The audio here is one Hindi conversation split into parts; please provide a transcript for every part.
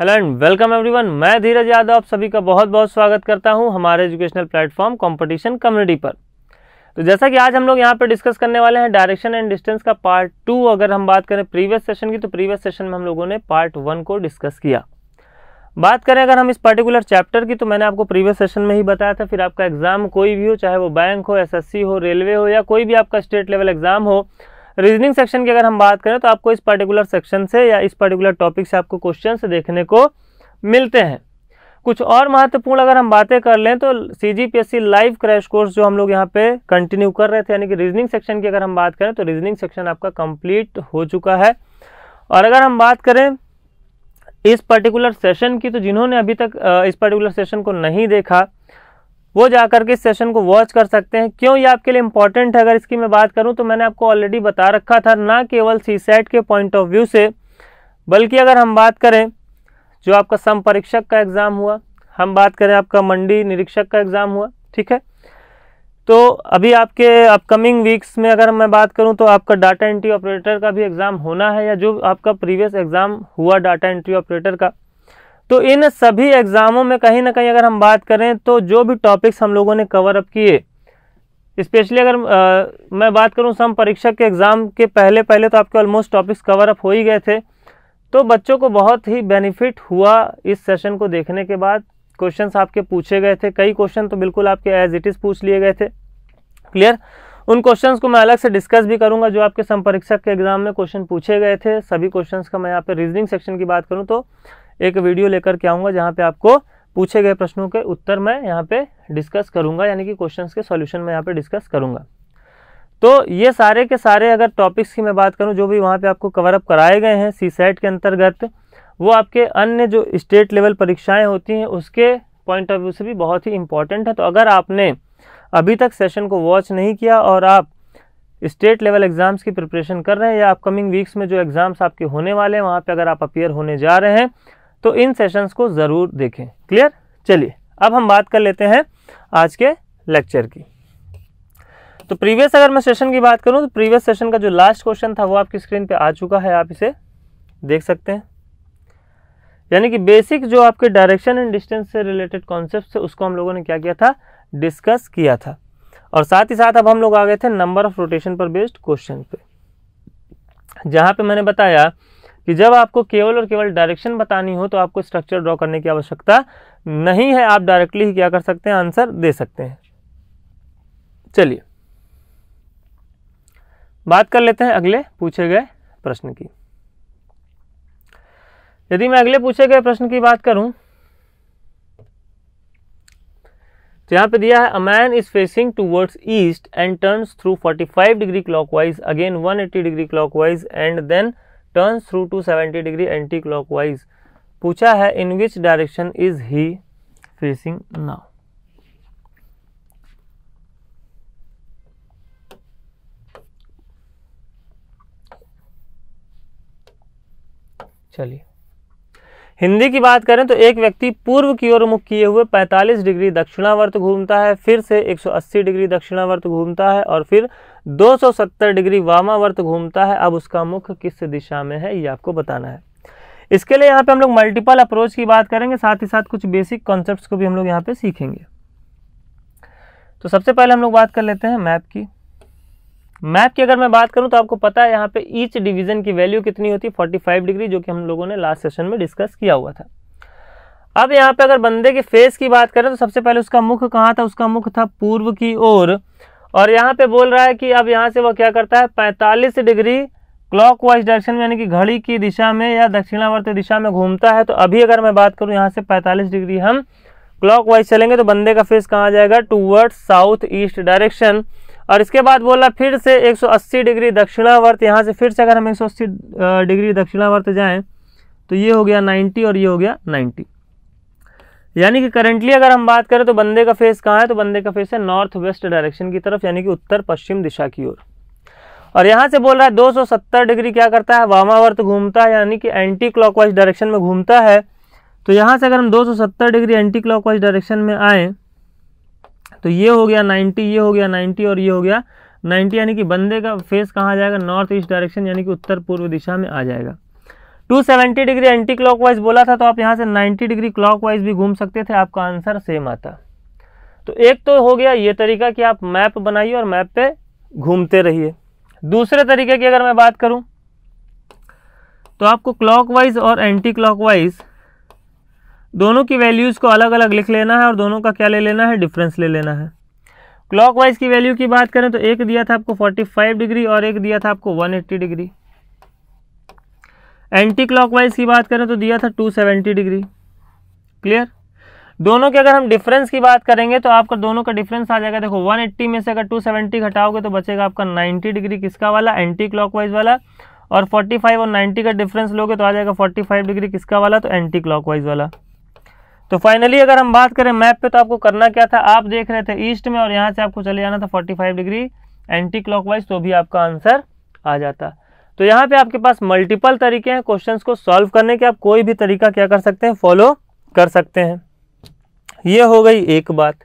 हेलो एंड वेलकम एवरीवन मैं धीरज यादव आप सभी का बहुत बहुत स्वागत करता हूं हमारे एजुकेशनल प्लेटफॉर्म कंपटीशन कम्युनिटी पर तो जैसा कि आज हम लोग यहां पर डिस्कस करने वाले हैं डायरेक्शन एंड डिस्टेंस का पार्ट टू अगर हम बात करें प्रीवियस सेशन की तो प्रीवियस सेशन में हम लोगों ने पार्ट वन को डिस्कस किया बात करें अगर हम इस पर्टिकुलर चैप्टर की तो मैंने आपको प्रीवियस सेशन में ही बताया था फिर आपका एग्ज़ाम कोई भी हो चाहे वो बैंक हो एस हो रेलवे हो या कोई भी आपका स्टेट लेवल एग्ज़ाम हो रीजनिंग सेक्शन की अगर हम बात करें तो आपको इस पर्टिकुलर सेक्शन से या इस पर्टिकुलर टॉपिक से आपको क्वेश्चन देखने को मिलते हैं कुछ और महत्वपूर्ण अगर हम बातें कर लें तो C G P S C live crash course जो हम लोग यहाँ पे कंटिन्यू कर रहे थे यानी कि रीजनिंग सेक्शन की अगर हम बात करें तो रीजनिंग सेक्शन आपका कंप्लीट हो चुका है और अगर हम बात करें इस पर्टिकुलर सेशन की तो जिन्होंने अभी तक इस पर्टिकुलर सेशन को नहीं देखा वो जा करके इस सेशन को वॉच कर सकते हैं क्यों ये आपके लिए इंपॉर्टेंट है अगर इसकी मैं बात करूँ तो मैंने आपको ऑलरेडी बता रखा था ना केवल सी सेट के पॉइंट ऑफ व्यू से बल्कि अगर हम बात करें जो आपका सम परीक्षक का एग्ज़ाम हुआ हम बात करें आपका मंडी निरीक्षक का एग्ज़ाम हुआ ठीक है तो अभी आपके अपकमिंग वीक्स में अगर मैं बात करूं तो आपका डाटा एंट्री ऑपरेटर का भी एग्ज़ाम होना है या जो आपका प्रीवियस एग्ज़ाम हुआ डाटा एंट्री ऑपरेटर का तो इन सभी एग्ज़ामों में कहीं ना कहीं अगर हम बात करें तो जो भी टॉपिक्स हम लोगों ने कवर अप किए स्पेशली अगर आ, मैं बात करूं सम परीक्षा के एग्ज़ाम के पहले पहले तो आपके ऑलमोस्ट टॉपिक्स कवर अप हो ही गए थे तो बच्चों को बहुत ही बेनिफिट हुआ इस सेशन को देखने के बाद क्वेश्चंस आपके पूछे गए थे कई क्वेश्चन तो बिल्कुल आपके एज इट इज़ पूछ लिए गए थे क्लियर उन क्वेश्चंस को मैं अलग से डिस्कस भी करूंगा जो आपके सम परीक्षा के एग्जाम में क्वेश्चन पूछे गए थे सभी क्वेश्चंस का मैं यहाँ पे रीजनिंग सेक्शन की बात करूँ तो एक वीडियो लेकर के आऊँगा जहाँ पर आपको पूछे गए प्रश्नों के उत्तर मैं यहाँ पे डिस्कस करूँगा यानी कि क्वेश्चंस के सॉल्यूशन मैं यहाँ पे डिस्कस करूँगा तो ये सारे के सारे अगर टॉपिक्स की मैं बात करूँ जो भी वहाँ पे आपको कवरअप कराए गए हैं सी सेट के अंतर्गत वो आपके अन्य जो स्टेट लेवल परीक्षाएं होती हैं उसके पॉइंट ऑफ व्यू से भी बहुत ही इंपॉर्टेंट है तो अगर आपने अभी तक सेशन को वॉच नहीं किया और आप स्टेट लेवल एग्ज़ाम्स की प्रिपरेशन कर रहे हैं या अपकमिंग वीक्स में जो एग्ज़ाम्स आपके होने वाले हैं वहाँ पर अगर आप अपियर होने जा रहे हैं तो इन सेशंस को ज़रूर देखें क्लियर चलिए अब हम बात कर लेते हैं आज के लेक्चर की तो प्रीवियस अगर मैं सेशन की बात करूं तो प्रीवियस सेशन का जो लास्ट क्वेश्चन था वो आपकी स्क्रीन पे आ चुका है आप इसे देख सकते हैं यानी कि बेसिक जो आपके डायरेक्शन एंड डिस्टेंस से रिलेटेड कॉन्सेप्ट थे उसको हम लोगों ने क्या किया था डिस्कस किया था और साथ ही साथ अब हम लोग आ गए थे नंबर ऑफ रोटेशन पर बेस्ड क्वेश्चन पे जहां पे मैंने बताया कि जब आपको केवल और केवल डायरेक्शन बतानी हो तो आपको स्ट्रक्चर ड्रॉ करने की आवश्यकता नहीं है आप डायरेक्टली ही क्या कर सकते हैं आंसर दे सकते हैं चलिए बात कर लेते हैं अगले पूछे गए प्रश्न की यदि मैं अगले पूछे गए प्रश्न की बात करूं तो यहां पे दिया है a man is facing towards east and turns through 45 degree clockwise again 180 degree clockwise and then turn through two 70 degree anti clockwise पूछा है in which direction is he facing now चलिए हिंदी की बात करें तो एक व्यक्ति पूर्व की ओर मुख किए हुए 45 डिग्री दक्षिणावर्त घूमता है फिर से 180 डिग्री दक्षिणावर्त घूमता है और फिर 270 डिग्री वामावर्त घूमता है अब उसका मुख किस दिशा में है ये आपको बताना है इसके लिए यहाँ पे हम लोग मल्टीपल अप्रोच की बात करेंगे साथ ही साथ कुछ बेसिक कॉन्सेप्ट को भी हम लोग यहाँ पे सीखेंगे तो सबसे पहले हम लोग बात कर लेते हैं मैप की मैथ की अगर मैं बात करूं तो आपको पता है यहाँ पे ईच डिवीजन की वैल्यू कितनी होती है 45 डिग्री जो कि हम लोगों ने लास्ट सेशन में डिस्कस किया हुआ था अब यहाँ पे अगर बंदे के फेस की बात करें तो सबसे पहले उसका मुख कहाँ था उसका मुख था पूर्व की ओर और, और यहाँ पे बोल रहा है कि अब यहाँ से वह क्या करता है पैंतालीस डिग्री क्लॉक वाइज डायरेक्शन में यानी कि घड़ी की दिशा में या दक्षिणावर्त दिशा में घूमता है तो अभी अगर मैं बात करूँ यहाँ से पैंतालीस डिग्री हम क्लॉक वाइज चलेंगे तो बंदे का फेस कहाँ जाएगा टूवर्ड साउथ ईस्ट डायरेक्शन और इसके बाद बोला फिर से 180 डिग्री दक्षिणावर्त यहाँ से फिर से अगर हम 180 डिग्री दक्षिणावर्त जाएं तो ये हो गया 90 और ये हो गया 90 यानी कि करंटली अगर हम बात करें तो बंदे का फेस कहाँ है तो बंदे का फेस है नॉर्थ वेस्ट डायरेक्शन की तरफ यानी कि उत्तर पश्चिम दिशा की ओर और यहाँ से बोल रहा है दो डिग्री क्या करता है वामावर्त घूमता है यानी कि एंटी क्लॉकवाइज डायरेक्शन में घूमता है तो यहाँ से अगर हम 270 डिग्री एंटी क्लॉकवाइज डायरेक्शन में आएँ तो ये हो गया 90 ये हो गया 90 और ये हो गया 90 यानी कि बंदे का फेस कहाँ जाएगा नॉर्थ ईस्ट डायरेक्शन यानी कि उत्तर पूर्व दिशा में आ जाएगा 270 डिग्री एंटी वाइज बोला था तो आप यहाँ से 90 डिग्री वाइज भी घूम सकते थे आपका आंसर सेम आता तो एक तो हो गया ये तरीका कि आप मैप बनाइए और मैप पर घूमते रहिए दूसरे तरीके की अगर मैं बात करूँ तो आपको क्लॉक और एंटी क्लॉक दोनों की वैल्यूज़ को अलग अलग लिख लेना है और दोनों का क्या ले लेना है डिफरेंस ले लेना है क्लॉकवाइज की वैल्यू की बात करें तो एक दिया था आपको 45 डिग्री और एक दिया था आपको 180 डिग्री एंटी क्लॉकवाइज की बात करें तो दिया था 270 डिग्री क्लियर दोनों के अगर हम डिफरेंस की बात करेंगे तो आपका दोनों का डिफरेंस आ जाएगा देखो 180 में से अगर 270 घटाओगे तो बचेगा आपका 90 डिग्री किसका वाला एंटी क्लॉक वाला और 45 और 90 का डिफरेंस लोगे तो आ जाएगा 45 डिग्री किसका वाला तो एंटी क्लॉक वाला तो फाइनली अगर हम बात करें मैप पे तो आपको करना क्या था आप देख रहे थे ईस्ट में और यहाँ से आपको चले जाना था 45 डिग्री एंटी क्लॉकवाइज तो भी आपका आंसर आ जाता तो यहाँ पे आपके पास मल्टीपल तरीके हैं क्वेश्चंस को सॉल्व करने के आप कोई भी तरीका क्या कर सकते हैं फॉलो कर सकते हैं ये हो गई एक बात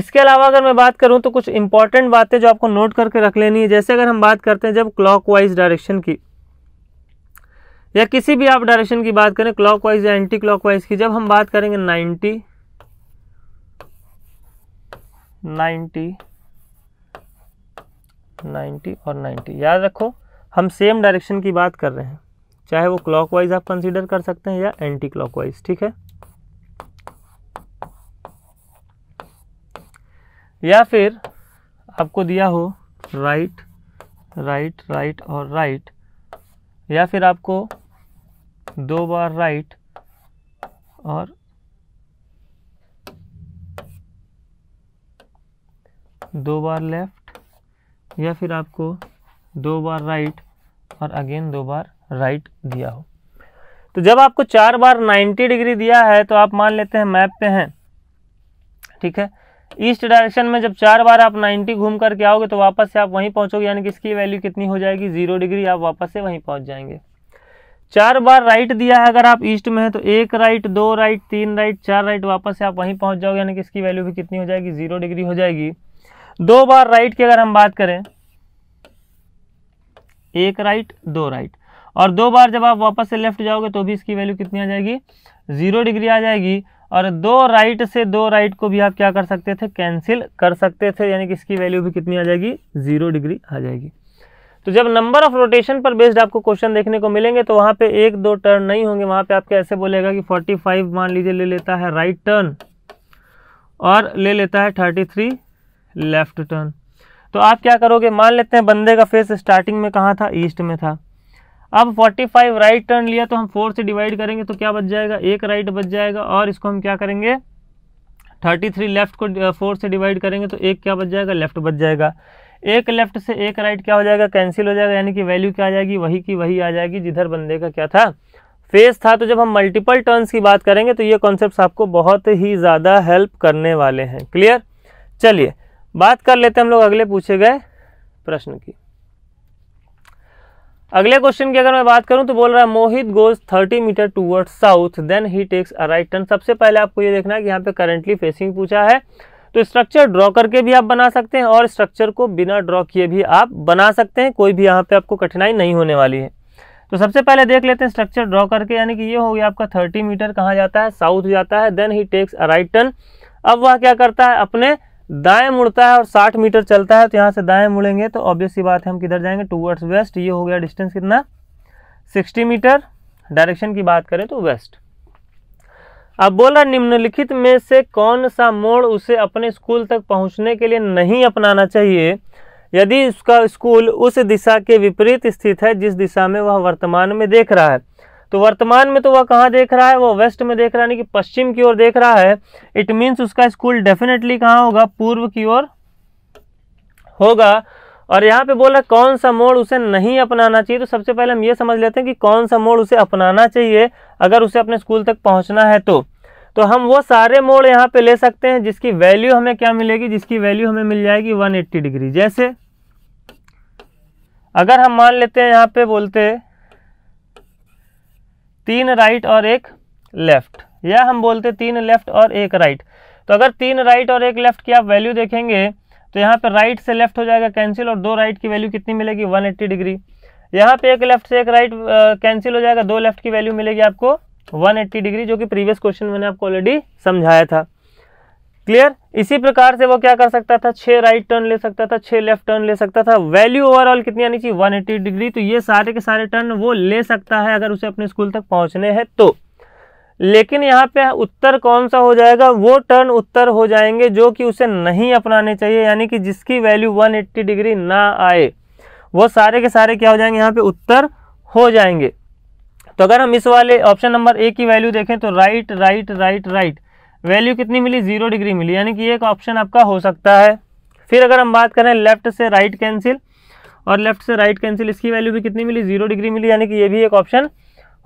इसके अलावा अगर मैं बात करूँ तो कुछ इंपॉर्टेंट बातें जो आपको नोट करके रख लेनी है जैसे अगर हम बात करते हैं जब क्लॉक डायरेक्शन की या किसी भी आप डायरेक्शन की बात करें क्लॉकवाइज या एंटी क्लॉकवाइज की जब हम बात करेंगे नाइन्टी नाइन्टी नाइन्टी और नाइन्टी याद रखो हम सेम डायरेक्शन की बात कर रहे हैं चाहे वो क्लॉकवाइज आप कंसीडर कर सकते हैं या एंटी क्लॉकवाइज ठीक है या फिर आपको दिया हो राइट राइट राइट और राइट या फिर आपको दो बार राइट और दो बार लेफ्ट या फिर आपको दो बार राइट और अगेन दो बार राइट दिया हो तो जब आपको चार बार 90 डिग्री दिया है तो आप मान लेते हैं मैप पे हैं ठीक है ईस्ट डायरेक्शन में जब चार बार आप 90 घूम करके आओगे तो वापस से आप वहीं पहुंचोगे यानी कि इसकी वैल्यू कितनी हो जाएगी जीरो डिग्री आप वापस से वहीं पहुंच जाएंगे चार बार राइट दिया है अगर आप ईस्ट में है तो एक राइट दो राइट तीन राइट चार राइट वापस से आप वहीं पहुंच जाओगे यानी कि इसकी वैल्यू भी कितनी हो जाएगी जीरो डिग्री हो जाएगी दो बार राइट की अगर हम बात करें एक राइट दो राइट और दो बार जब आप वापस से लेफ्ट जाओगे तो भी इसकी वैल्यू कितनी आ जाएगी जीरो डिग्री आ जाएगी और दो राइट से दो राइट को भी आप क्या कर सकते थे कैंसिल कर सकते थे यानी कि इसकी वैल्यू भी कितनी आ जाएगी जीरो डिग्री आ जाएगी तो जब नंबर ऑफ रोटेशन पर बेस्ड आपको क्वेश्चन देखने को मिलेंगे तो वहां पे एक दो टर्न नहीं होंगे वहां पे आपके ऐसे बोलेगा कि 45 मान लीजिए ले लेता है राइट टर्न और ले लेता है 33 लेफ्ट टर्न तो आप क्या करोगे मान लेते हैं बंदे का फेस स्टार्टिंग में कहाँ था ईस्ट में था अब 45 राइट टर्न लिया तो हम फोर से डिवाइड करेंगे तो क्या बच जाएगा एक राइट बच जाएगा और इसको हम क्या करेंगे 33 लेफ्ट को फोर से डिवाइड करेंगे तो एक क्या बच जाएगा लेफ्ट बच जाएगा एक लेफ्ट से एक राइट क्या हो जाएगा कैंसिल हो जाएगा यानी कि वैल्यू क्या आ जाएगी वही की वही आ जाएगी जिधर बंदे का क्या था फेस था तो जब हम मल्टीपल टर्न्स की बात करेंगे तो ये कॉन्सेप्ट आपको बहुत ही ज़्यादा हेल्प करने वाले हैं क्लियर चलिए बात कर लेते हैं हम लोग अगले पूछे गए प्रश्न की अगले क्वेश्चन की अगर मैं बात करूं तो बोल रहा है Mohit goes 30 metre toward south then he takes a right turn सबसे पहले आपको ये देखना है कि यहाँ पे करंटली फेसिंग पूछा है तो स्ट्रक्चर ड्रॉ करके भी आप बना सकते हैं और स्ट्रक्चर को बिना ड्रॉ किए भी आप बना सकते हैं कोई भी यहाँ पे आपको कठिनाई नहीं होने वाली है तो सबसे पहले देख लेते हैं स्ट्रक्चर ड्रॉ करके यानी कि ये हो गया आपका थर्टी मीटर कहाँ जाता है साउथ जाता है then he takes a right turn अब वह क्या करता है अपने दाएं मुड़ता है और साठ मीटर चलता है तो यहाँ से दाएं मुड़ेंगे तो ऑब्वियस सी बात है हम किधर जाएंगे टूवर्ड्स वेस्ट ये हो गया डिस्टेंस कितना सिक्सटी मीटर डायरेक्शन की बात करें तो वेस्ट अब बोला निम्नलिखित में से कौन सा मोड़ उसे अपने स्कूल तक पहुंचने के लिए नहीं अपनाना चाहिए यदि उसका स्कूल उस दिशा के विपरीत स्थित है जिस दिशा में वह वर्तमान में देख रहा है तो वर्तमान में तो वह कहाँ देख रहा है वह वेस्ट में देख रहा है यानी कि पश्चिम की ओर देख रहा है इट मीन्स उसका स्कूल डेफिनेटली कहाँ होगा पूर्व की ओर होगा और यहाँ पे बोला कौन सा मोड़ उसे नहीं अपनाना चाहिए तो सबसे पहले हम ये समझ लेते हैं कि कौन सा मोड़ उसे अपनाना चाहिए अगर उसे अपने स्कूल तक पहुँचना है तो तो हम वो सारे मोड़ यहाँ पे ले सकते हैं जिसकी वैल्यू हमें क्या मिलेगी जिसकी वैल्यू हमें मिल जाएगी 180 डिग्री जैसे अगर हम मान लेते हैं यहाँ पे बोलते तीन राइट और एक लेफ्ट या हम बोलते तीन लेफ्ट और एक राइट तो अगर तीन राइट और एक लेफ्ट की आप वैल्यू देखेंगे तो यहाँ पे राइट से लेफ्ट हो जाएगा कैंसिल और दो राइट की वैल्यू कितनी मिलेगी 180 डिग्री यहाँ पे एक लेफ्ट से एक राइट कैंसिल हो जाएगा दो लेफ्ट की वैल्यू मिलेगी आपको 180 डिग्री जो कि प्रीवियस क्वेश्चन मैंने आपको ऑलरेडी समझाया था क्लियर इसी प्रकार से वो क्या कर सकता था छः राइट टर्न ले सकता था छः लेफ्ट टर्न ले सकता था वैल्यू ओवरऑल कितनी आनी चाहिए वन डिग्री तो ये सारे के सारे टर्न वो ले सकता है अगर उसे अपने स्कूल तक पहुँचने हैं तो लेकिन यहाँ पे उत्तर कौन सा हो जाएगा वो टर्न उत्तर हो जाएंगे जो कि उसे नहीं अपनाने चाहिए यानी कि जिसकी वैल्यू 180 डिग्री ना आए वो सारे के सारे क्या हो जाएंगे यहाँ पे उत्तर हो जाएंगे तो अगर हम इस वाले ऑप्शन नंबर ए की वैल्यू देखें तो right right right right value कितनी मिली जीरो डिग्री मिली यानी कि एक ऑप्शन आपका हो सकता है फिर अगर हम बात करें लेफ्ट से राइट कैंसिल और लेफ्ट से राइट कैंसिल इसकी वैल्यू भी कितनी मिली जीरो डिग्री मिली यानी कि ये भी एक ऑप्शन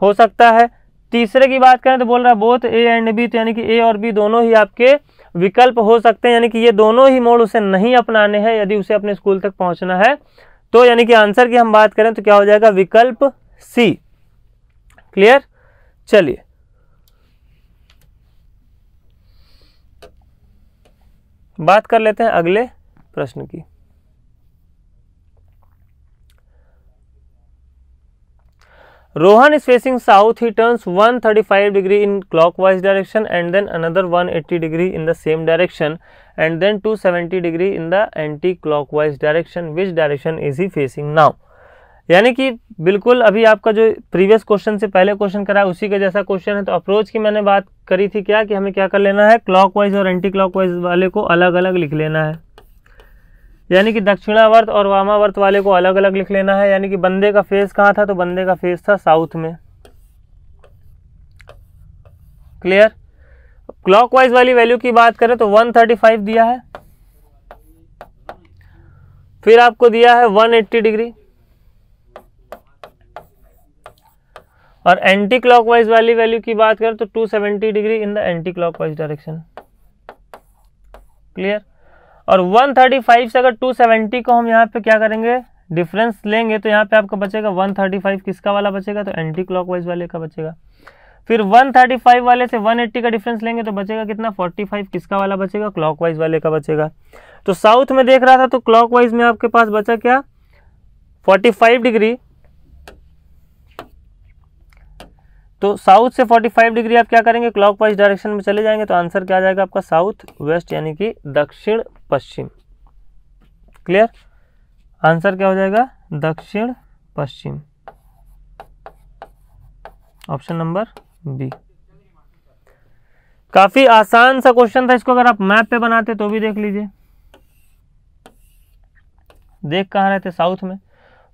हो सकता है तीसरे की बात करें तो बोल रहा है बोथ ए एंड बी तो यानी कि ए और बी दोनों ही आपके विकल्प हो सकते हैं यानी कि ये दोनों ही मोड उसे नहीं अपनाने हैं यदि उसे अपने स्कूल तक पहुंचना है तो यानी कि आंसर की हम बात करें तो क्या हो जाएगा विकल्प सी क्लियर चलिए बात कर लेते हैं अगले प्रश्न की Rohan is facing south he turns 135 degree in clockwise direction and then another 180 degree in the same direction and then 270 degree in the anti clockwise direction which direction is he facing now यानी कि बिल्कुल अभी आपका जो प्रीवियस क्वेश्चन से पहले क्वेश्चन करा है उसी का जैसा क्वेश्चन है तो अप्रोच की मैंने बात करी थी क्या कि हमें क्या कर लेना है क्लॉकवाइज और एंटी क्लॉकवाइज वाले को अलग अलग लिख लेना है यानी कि दक्षिणावर्त और वामावर्त वाले को अलग अलग लिख लेना है यानी कि बंदे का फेस कहाँ था तो बंदे का फेस था साउथ में क्लियर क्लॉकवाइज वाली वैल्यू की बात करें तो 135 दिया है फिर आपको दिया है 180 डिग्री और एंटी क्लॉकवाइज वाली वैल्यू की बात करें तो 270 degree in the anti clockwise direction clear और 135 से अगर 270 को हम यहाँ पे क्या करेंगे डिफरेंस लेंगे तो यहाँ पे आपका बचेगा 135 किसका वाला बचेगा तो एंटी क्लॉकवाइज वाले का बचेगा फिर 135 वाले से 180 का डिफरेंस लेंगे तो बचेगा कितना 45 किसका वाला बचेगा क्लॉकवाइज वाले का बचेगा तो साउथ में देख रहा था तो क्लॉकवाइज में आपके पास बचा क्या 45 डिग्री तो साउथ से 45 डिग्री आप क्या करेंगे क्लॉकवाइज डायरेक्शन में चले जाएंगे तो आंसर क्या आ जाएगा आपका साउथ वेस्ट यानी कि दक्षिण पश्चिम क्लियर आंसर क्या हो जाएगा दक्षिण पश्चिम ऑप्शन नंबर बी काफी आसान सा क्वेश्चन था इसको अगर आप मैप पे बनाते तो भी देख लीजिए देख कहां रहे थे साउथ में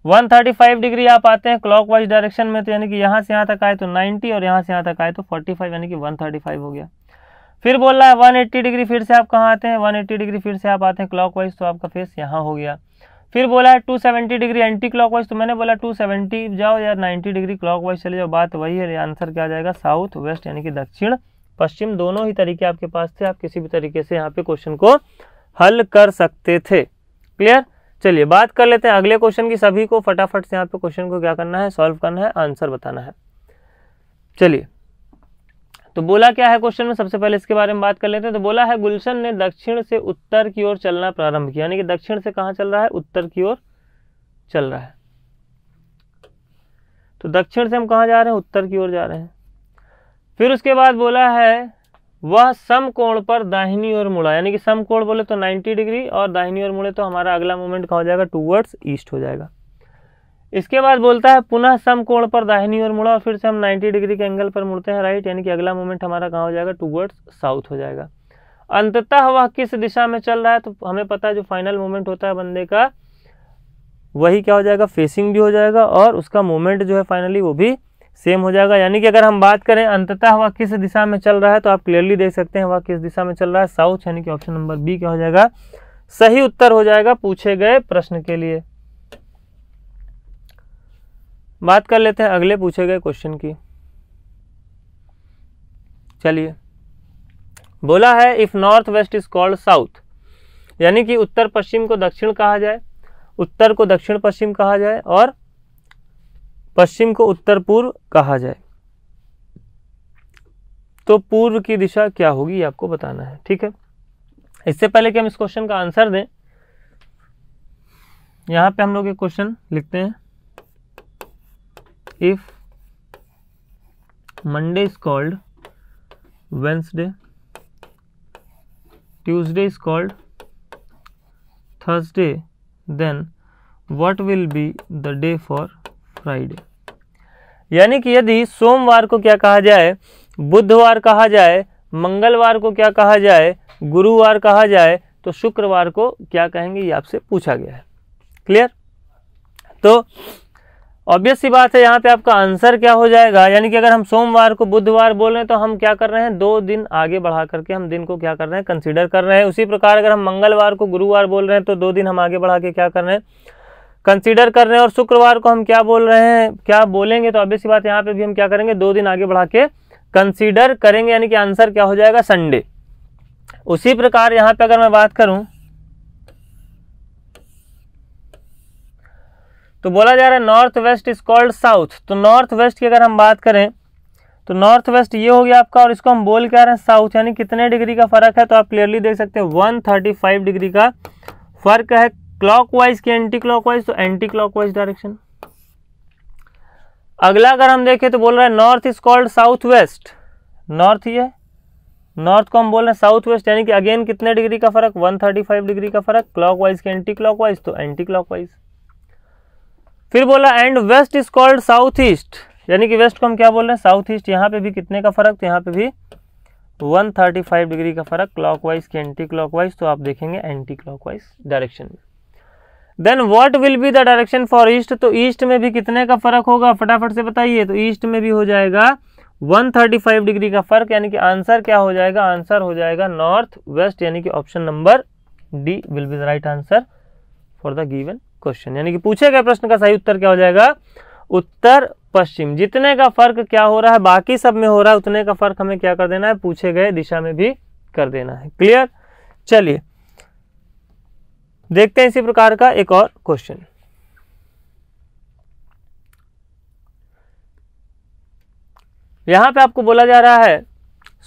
135 डिग्री आप आते हैं क्लॉकवाइज डायरेक्शन में तो यानी कि यहाँ से यहाँ तक आए तो 90 और यहाँ से यहाँ तक आए तो 45 यानी कि 135 हो गया फिर बोल रहा है 180 डिग्री फिर से आप कहाँ आते हैं 180 डिग्री फिर से आप आते हैं क्लॉकवाइज तो आपका फेस यहाँ हो गया फिर बोला है सेवेंटी डिग्री एंटी वाइज तो मैंने बोला सेवेंटी जाओ या नाइन्टी डिग्री वाइज चले जाओ बात वही है आंसर क्या आ जाएगा साउथ वेस्ट यानी कि दक्षिण पश्चिम दोनों ही तरीके आपके पास थे आप किसी भी तरीके से यहाँ पे क्वेश्चन को हल कर सकते थे क्लियर चलिए बात कर लेते हैं अगले क्वेश्चन की सभी को फटाफट से यहाँ पे क्वेश्चन को क्या करना है सॉल्व करना है आंसर बताना है चलिए तो बोला क्या है क्वेश्चन में सबसे पहले इसके बारे में बात कर लेते हैं तो बोला है गुलशन ने दक्षिण से उत्तर की ओर चलना प्रारंभ किया यानी कि दक्षिण से कहा चल रहा है उत्तर की ओर चल रहा है तो दक्षिण से हम कहा जा रहे हैं उत्तर की ओर जा रहे हैं फिर उसके बाद बोला है वह समकोण पर दाहिनी ओर मुड़ा यानी कि समकोण बोले तो 90 डिग्री और दाहिनी ओर मुड़े तो हमारा अगला मोमेंट कहा हो जाएगा टूवर्ड्स ईस्ट हो जाएगा इसके बाद बोलता है पुनः समकोण पर दाहिनी ओर मुड़ा और फिर से हम 90 डिग्री के एंगल पर मुड़ते हैं राइट यानी कि अगला मोमेंट हमारा कहाँ हो जाएगा टूवर्ड्स साउथ हो जाएगा अंततः वह किस दिशा में चल रहा है तो हमें पता है जो फाइनल मोमेंट होता है बंदे का वही क्या हो जाएगा फेसिंग भी हो जाएगा और उसका मोमेंट जो है फाइनली वो भी सेम हो जाएगा यानी कि अगर हम बात करें अंततः हवा किस दिशा में चल रहा है तो आप क्लियरली देख सकते हैं हवा किस दिशा में चल रहा है साउथ यानी कि ऑप्शन नंबर बी क्या हो जाएगा सही उत्तर हो जाएगा पूछे गए प्रश्न के लिए बात कर लेते हैं अगले पूछे गए क्वेश्चन की चलिए बोला है if north west is called south यानी कि उत्तर पश्चिम को दक्षिण कहा जाए उत्तर को दक्षिण पश्चिम कहा जाए और पश्चिम को उत्तर पूर्व कहा जाए तो पूर्व की दिशा क्या होगी आपको बताना है ठीक है इससे पहले कि हम इस क्वेश्चन का आंसर दें यहां पे हम लोग एक क्वेश्चन लिखते हैं if Monday is called Wednesday Tuesday is called Thursday then what will be the day for Friday यानी कि यदि सोमवार को क्या कहा जाए बुधवार कहा जाए मंगलवार को क्या कहा जाए गुरुवार कहा जाए तो शुक्रवार को क्या कहेंगे ये आपसे पूछा गया है क्लियर तो ऑब्वियस सी बात है यहाँ पे आपका आंसर क्या हो जाएगा यानी कि अगर हम सोमवार को बुधवार बोल रहे हैं तो हम क्या कर रहे हैं दो दिन आगे बढ़ा करके हम दिन को क्या कर रहे हैं कंसिडर कर रहे हैं उसी प्रकार अगर हम मंगलवार को गुरुवार बोल रहे हैं तो दो दिन हम आगे बढ़ा के क्या कर रहे हैं कंसीडर कर रहे हैं और शुक्रवार को हम क्या बोल रहे हैं क्या बोलेंगे तो ऑब्वियस बात यहाँ पे भी हम क्या करेंगे दो दिन आगे बढ़ा के कंसीडर करेंगे यानी कि आंसर क्या हो जाएगा संडे उसी प्रकार यहाँ पे अगर मैं बात करूं तो बोला जा रहा है north west is called south तो नॉर्थ वेस्ट की अगर हम बात करें तो नॉर्थ वेस्ट ये हो गया आपका और इसको हम बोल क्या रहे हैं साउथ यानी कितने डिग्री का फर्क है तो आप क्लियरली देख सकते हैं 135 डिग्री का फर्क है क्लॉकवाइज की एंटी क्लॉकवाइज तो एंटी क्लॉकवाइज डायरेक्शन अगला अगर हम देखें तो बोल रहा है north is called south west north ही है नॉर्थ को हम बोल रहे हैं साउथ वेस्ट यानी कि अगेन कितने डिग्री का फर्क 135 डिग्री का फर्क क्लॉकवाइज के एंटी क्लॉकवाइज तो एंटी क्लॉकवाइज फिर बोला and west is called south east यानी कि वेस्ट को हम क्या बोल रहे हैं साउथ ईस्ट यहाँ पे भी कितने का फर्क तो यहाँ पे भी 135 डिग्री का फर्क क्लॉकवाइज के एंटी क्लॉकवाइज तो आप देखेंगे एंटी क्लॉकवाइज डायरेक्शन में then what will be the direction for east तो ईस्ट में भी कितने का फर्क होगा फटाफट से बताइए तो ईस्ट में भी हो जाएगा 135 डिग्री का फर्क यानी कि आंसर क्या हो जाएगा आंसर हो जाएगा नॉर्थ वेस्ट यानी कि option number D will be the right answer for the given question यानी कि पूछे गए प्रश्न का सही उत्तर क्या हो जाएगा उत्तर पश्चिम जितने का फर्क क्या हो रहा है बाकी सब में हो रहा है उतने का फर्क हमें क्या कर देना है पूछे गए दिशा में भी कर देना है क्लियर चलिए देखते हैं इसी प्रकार का एक और क्वेश्चन यहां पे आपको बोला जा रहा है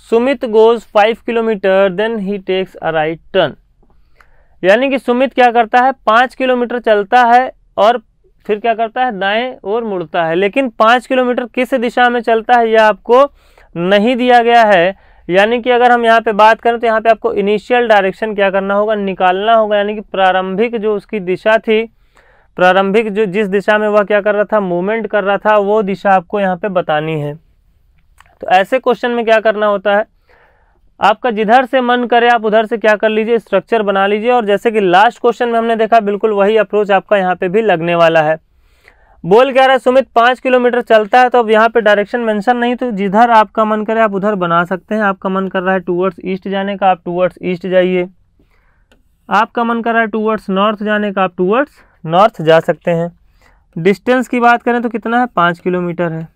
Sumit goes five kilometre then he takes a right turn यानी कि सुमित क्या करता है पांच किलोमीटर चलता है और फिर क्या करता है दाएं और मुड़ता है लेकिन पांच किलोमीटर किस दिशा में चलता है यह आपको नहीं दिया गया है यानी कि अगर हम यहाँ पे बात करें तो यहाँ पे आपको इनिशियल डायरेक्शन क्या करना होगा निकालना होगा यानी कि प्रारंभिक जो उसकी दिशा थी प्रारंभिक जो जिस दिशा में वह क्या कर रहा था मूवमेंट कर रहा था वो दिशा आपको यहाँ पे बतानी है तो ऐसे क्वेश्चन में क्या करना होता है आपका जिधर से मन करे आप उधर से क्या कर लीजिए स्ट्रक्चर बना लीजिए और जैसे कि लास्ट क्वेश्चन में हमने देखा बिल्कुल वही अप्रोच आपका यहाँ पर भी लगने वाला है बोल क्या रहा है सुमित पाँच किलोमीटर चलता है तो अब यहाँ पे डायरेक्शन मेंशन नहीं तो जिधर आपका मन करे आप उधर बना सकते हैं आपका मन कर रहा है टूवर्ड्स ईस्ट जाने का आप टूवर्ड्स ईस्ट जाइए आपका मन कर रहा है टूवर्ड्स नॉर्थ जाने का आप टूवर्ड्स नॉर्थ जा सकते हैं डिस्टेंस की बात करें तो कितना है पाँच किलोमीटर है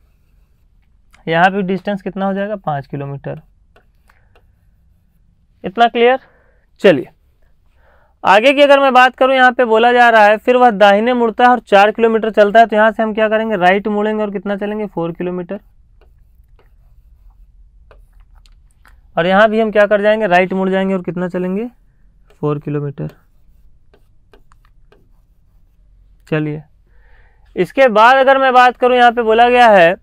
यहाँ पर डिस्टेंस कितना हो जाएगा पाँच किलोमीटर इतना क्लियर चलिए आगे की अगर मैं बात करूं यहाँ पे बोला जा रहा है फिर वह दाहिने मुड़ता है और चार किलोमीटर चलता है तो यहां से हम क्या करेंगे राइट मुड़ेंगे और कितना चलेंगे फोर किलोमीटर और यहां भी हम क्या कर जाएंगे राइट मुड़ जाएंगे और कितना चलेंगे फोर किलोमीटर चलिए इसके बाद अगर मैं बात करूं यहाँ पे बोला गया है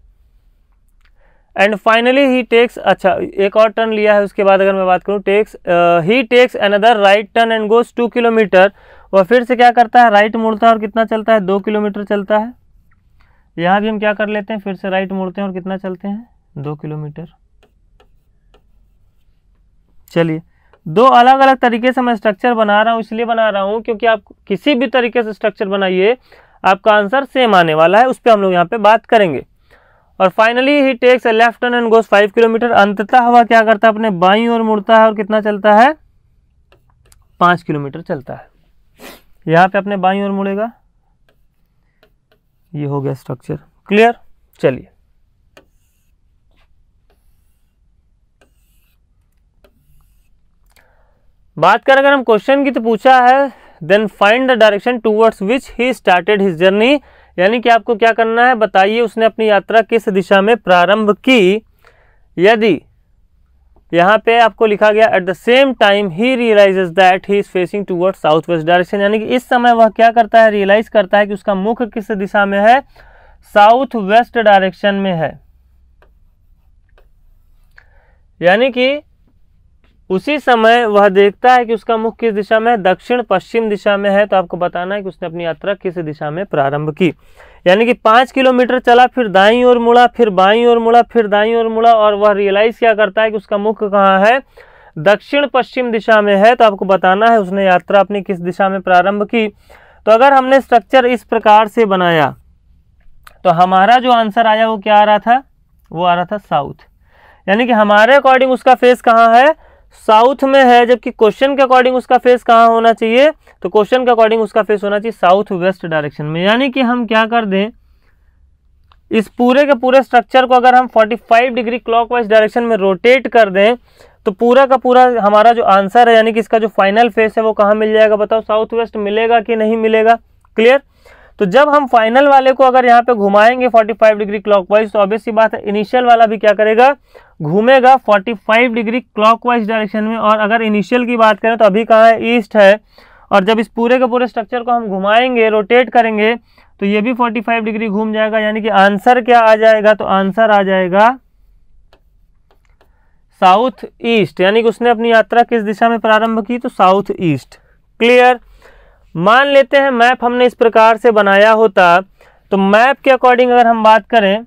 एंड फाइनली ही टेक्स अच्छा एक और टर्न लिया है उसके बाद अगर मैं बात करूँ takes he takes another right turn and goes two kilometre वह फिर से क्या करता है राइट मुड़ता है और कितना चलता है दो किलोमीटर चलता है यहाँ भी हम क्या कर लेते हैं फिर से राइट मुड़ते हैं और कितना चलते हैं दो किलोमीटर चलिए दो अलग अलग तरीके से मैं स्ट्रक्चर बना रहा हूँ इसलिए बना रहा हूँ क्योंकि आप किसी भी तरीके से स्ट्रक्चर बनाइए आपका आंसर सेम आने वाला है उस पर हम लोग यहाँ पे बात करेंगे और finally he takes a left turn and goes five kilometre अंततः हवा क्या करता है अपने बाई और मुड़ता है और कितना चलता है पांच किलोमीटर चलता है यहां पे अपने बाई और मुड़ेगा ये हो गया स्ट्रक्चर क्लियर चलिए बात करें अगर हम क्वेश्चन की तो पूछा है then find the direction towards which he started his journey यानी कि आपको क्या करना है बताइए उसने अपनी यात्रा किस दिशा में प्रारंभ की यदि यहाँ पे आपको लिखा गया at the same time he realises that he is facing toward south west direction यानी कि इस समय वह क्या करता है रियलाइज़ करता है कि उसका मुख किस दिशा में है साउथ वेस्ट डायरेक्शन में है यानी कि उसी समय वह देखता है कि उसका मुख किस दिशा में है दक्षिण पश्चिम दिशा में है तो आपको बताना है कि उसने अपनी यात्रा किस दिशा में प्रारंभ की यानी कि पाँच किलोमीटर चला फिर दाई और मुड़ा फिर बाई और मुड़ा फिर दाई और मुड़ा और वह रियलाइज क्या करता है कि उसका मुख कहाँ है दक्षिण पश्चिम दिशा में है तो आपको बताना है उसने यात्रा अपनी किस दिशा में प्रारंभ की तो अगर हमने स्ट्रक्चर इस प्रकार से बनाया तो हमारा जो आंसर आया वो क्या आ रहा था वो आ रहा था साउथ यानी कि हमारे अकॉर्डिंग उसका फेस कहाँ है साउथ में है जबकि क्वेश्चन के अकॉर्डिंग उसका फेस कहाँ होना चाहिए तो क्वेश्चन के अकॉर्डिंग उसका फेस होना चाहिए साउथ वेस्ट डायरेक्शन में यानी कि हम क्या कर दें इस पूरे के पूरे स्ट्रक्चर को अगर हम 45 डिग्री क्लॉकवाइज डायरेक्शन में रोटेट कर दें तो पूरा का पूरा हमारा जो आंसर है यानी कि इसका जो फाइनल फेस है वो कहाँ मिल जाएगा बताओ साउथ वेस्ट मिलेगा कि नहीं मिलेगा क्लियर तो जब हम फाइनल वाले को अगर यहाँ पे घुमाएंगे 45 डिग्री क्लॉकवाइज तो ऑब्वियस बात है इनिशियल वाला भी क्या करेगा घूमेगा 45 डिग्री क्लॉकवाइज डायरेक्शन में और अगर इनिशियल की बात करें तो अभी कहाँ है ईस्ट है और जब इस पूरे के पूरे स्ट्रक्चर को हम घुमाएंगे रोटेट करेंगे तो ये भी फोर्टी डिग्री घूम जाएगा यानी कि आंसर क्या आ जाएगा तो आंसर आ जाएगा साउथ ईस्ट यानी कि उसने अपनी यात्रा किस दिशा में प्रारंभ की तो साउथ ईस्ट क्लियर मान लेते हैं मैप हमने इस प्रकार से बनाया होता तो मैप के अकॉर्डिंग अगर हम बात करें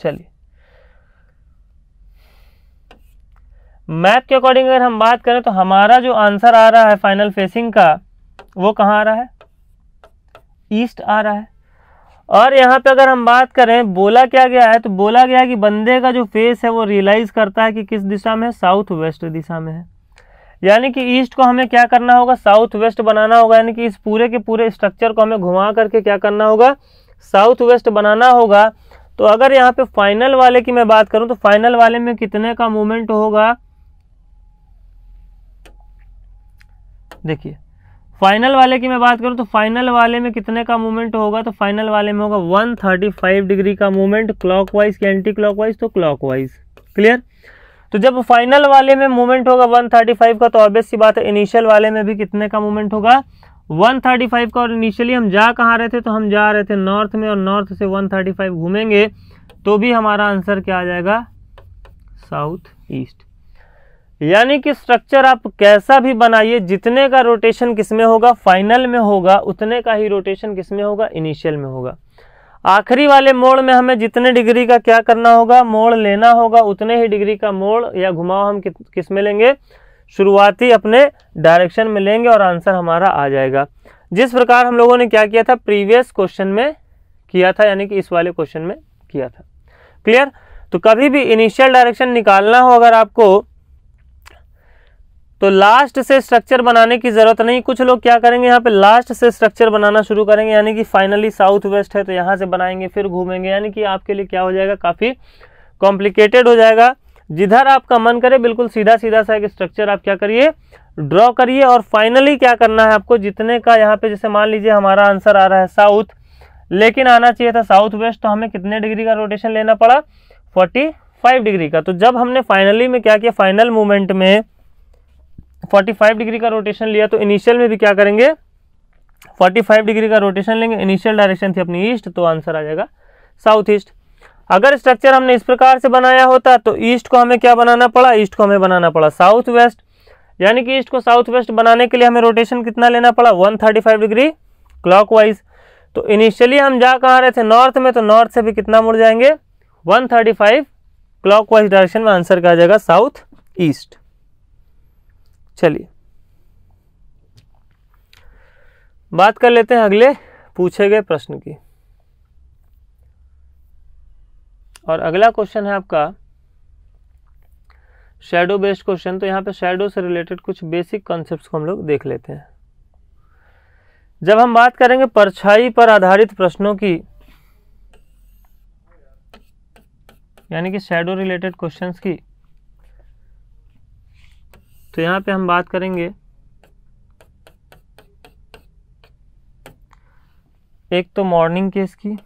चलिए मैप के अकॉर्डिंग अगर हम बात करें तो हमारा जो आंसर आ रहा है फाइनल फेसिंग का वो कहाँ आ रहा है ईस्ट आ रहा है और यहाँ पे अगर हम बात करें बोला क्या गया है तो बोला गया है कि बंदे का जो फेस है वो रियलाइज़ करता है कि किस दिशा में है साउथ वेस्ट दिशा में है यानी कि ईस्ट को हमें क्या करना होगा साउथ वेस्ट बनाना होगा यानी कि इस पूरे के पूरे स्ट्रक्चर को हमें घुमा करके क्या करना होगा साउथ वेस्ट बनाना होगा तो अगर यहाँ पे फाइनल वाले की मैं बात करूँ तो फाइनल वाले में कितने का मूवमेंट होगा देखिए फाइनल वाले की मैं बात करूं तो फाइनल वाले में कितने का मूवमेंट होगा तो फाइनल वाले में होगा 135 डिग्री का movement clockwise wise anti clockwise तो क्लॉकवाइज क्लियर तो जब फाइनल वाले में मूवमेंट होगा 135 का तो ऑब्वियस सी बात है इनिशियल वाले में भी कितने का मूवमेंट होगा 135 का और इनिशियली हम जा कहाँ रहे थे तो हम जा रहे थे नॉर्थ में और नॉर्थ से 135 घूमेंगे तो भी हमारा आंसर क्या आ जाएगा साउथ ईस्ट यानी कि स्ट्रक्चर आप कैसा भी बनाइए जितने का रोटेशन किस में होगा फाइनल में होगा उतने का ही रोटेशन किस में होगा इनिशियल में होगा आखिरी वाले मोड़ में हमें जितने डिग्री का क्या करना होगा मोड़ लेना होगा उतने ही डिग्री का मोड़ या घुमाव हम किस में लेंगे शुरुआती अपने डायरेक्शन में लेंगे और आंसर हमारा आ जाएगा जिस प्रकार हम लोगों ने क्या किया था प्रीवियस क्वेश्चन में किया था यानी कि इस वाले क्वेश्चन में किया था क्लियर तो कभी भी इनिशियल डायरेक्शन निकालना हो अगर आपको तो लास्ट से स्ट्रक्चर बनाने की ज़रूरत नहीं कुछ लोग क्या करेंगे यहाँ पे लास्ट से स्ट्रक्चर बनाना शुरू करेंगे यानी कि फाइनली साउथ वेस्ट है तो यहाँ से बनाएंगे फिर घूमेंगे यानी कि आपके लिए क्या हो जाएगा काफ़ी कॉम्प्लिकेटेड हो जाएगा जिधर आपका मन करे बिल्कुल सीधा सीधा सा एक स्ट्रक्चर आप क्या करिए ड्रॉ करिए और फाइनली क्या करना है आपको जितने का यहाँ पे जैसे मान लीजिए हमारा आंसर आ रहा है साउथ लेकिन आना चाहिए था साउथ वेस्ट तो हमें कितने डिग्री का रोटेशन लेना पड़ा 45 डिग्री का तो जब हमने फाइनली में क्या किया फाइनल मूवमेंट में 45 डिग्री का रोटेशन लिया तो इनिशियल में भी क्या करेंगे 45 डिग्री का रोटेशन लेंगे इनिशियल डायरेक्शन थी अपनी ईस्ट तो आंसर आ जाएगा साउथ ईस्ट अगर स्ट्रक्चर हमने इस प्रकार से बनाया होता तो ईस्ट को हमें क्या बनाना पड़ा ईस्ट को हमें बनाना पड़ा साउथ वेस्ट यानी कि ईस्ट को साउथ वेस्ट बनाने के लिए हमें रोटेशन कितना लेना पड़ा वन डिग्री क्लॉक तो इनिशियली हम जा कहाँ रहे थे नॉर्थ में तो नॉर्थ से भी कितना मुड़ जाएंगे 135 वाइज डायरेक्शन में आंसर कहा जाएगा साउथ ईस्ट चलिए बात कर लेते हैं अगले पूछे गए प्रश्न की और अगला क्वेश्चन है आपका शेडो बेस्ड क्वेश्चन तो यहाँ पे शेडो से रिलेटेड कुछ बेसिक कॉन्सेप्ट्स को हम लोग देख लेते हैं जब हम बात करेंगे परछाई पर आधारित प्रश्नों की यानी कि शेडो रिलेटेड क्वेश्चंस की तो यहाँ पे हम बात करेंगे एक तो मॉर्निंग केस की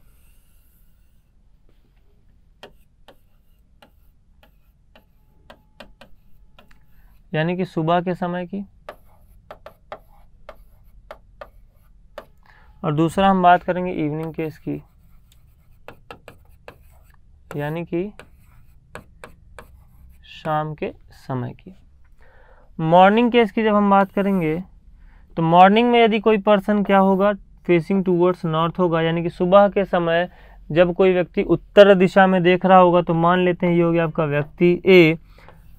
यानी कि सुबह के समय की और दूसरा हम बात करेंगे इवनिंग केस की यानी कि शाम के समय की मॉर्निंग केस की जब हम बात करेंगे तो मॉर्निंग में यदि कोई पर्सन क्या होगा फेसिंग टूवर्ड्स नॉर्थ होगा यानी कि सुबह के समय जब कोई व्यक्ति उत्तर दिशा में देख रहा होगा तो मान लेते हैं ये हो गया आपका व्यक्ति ए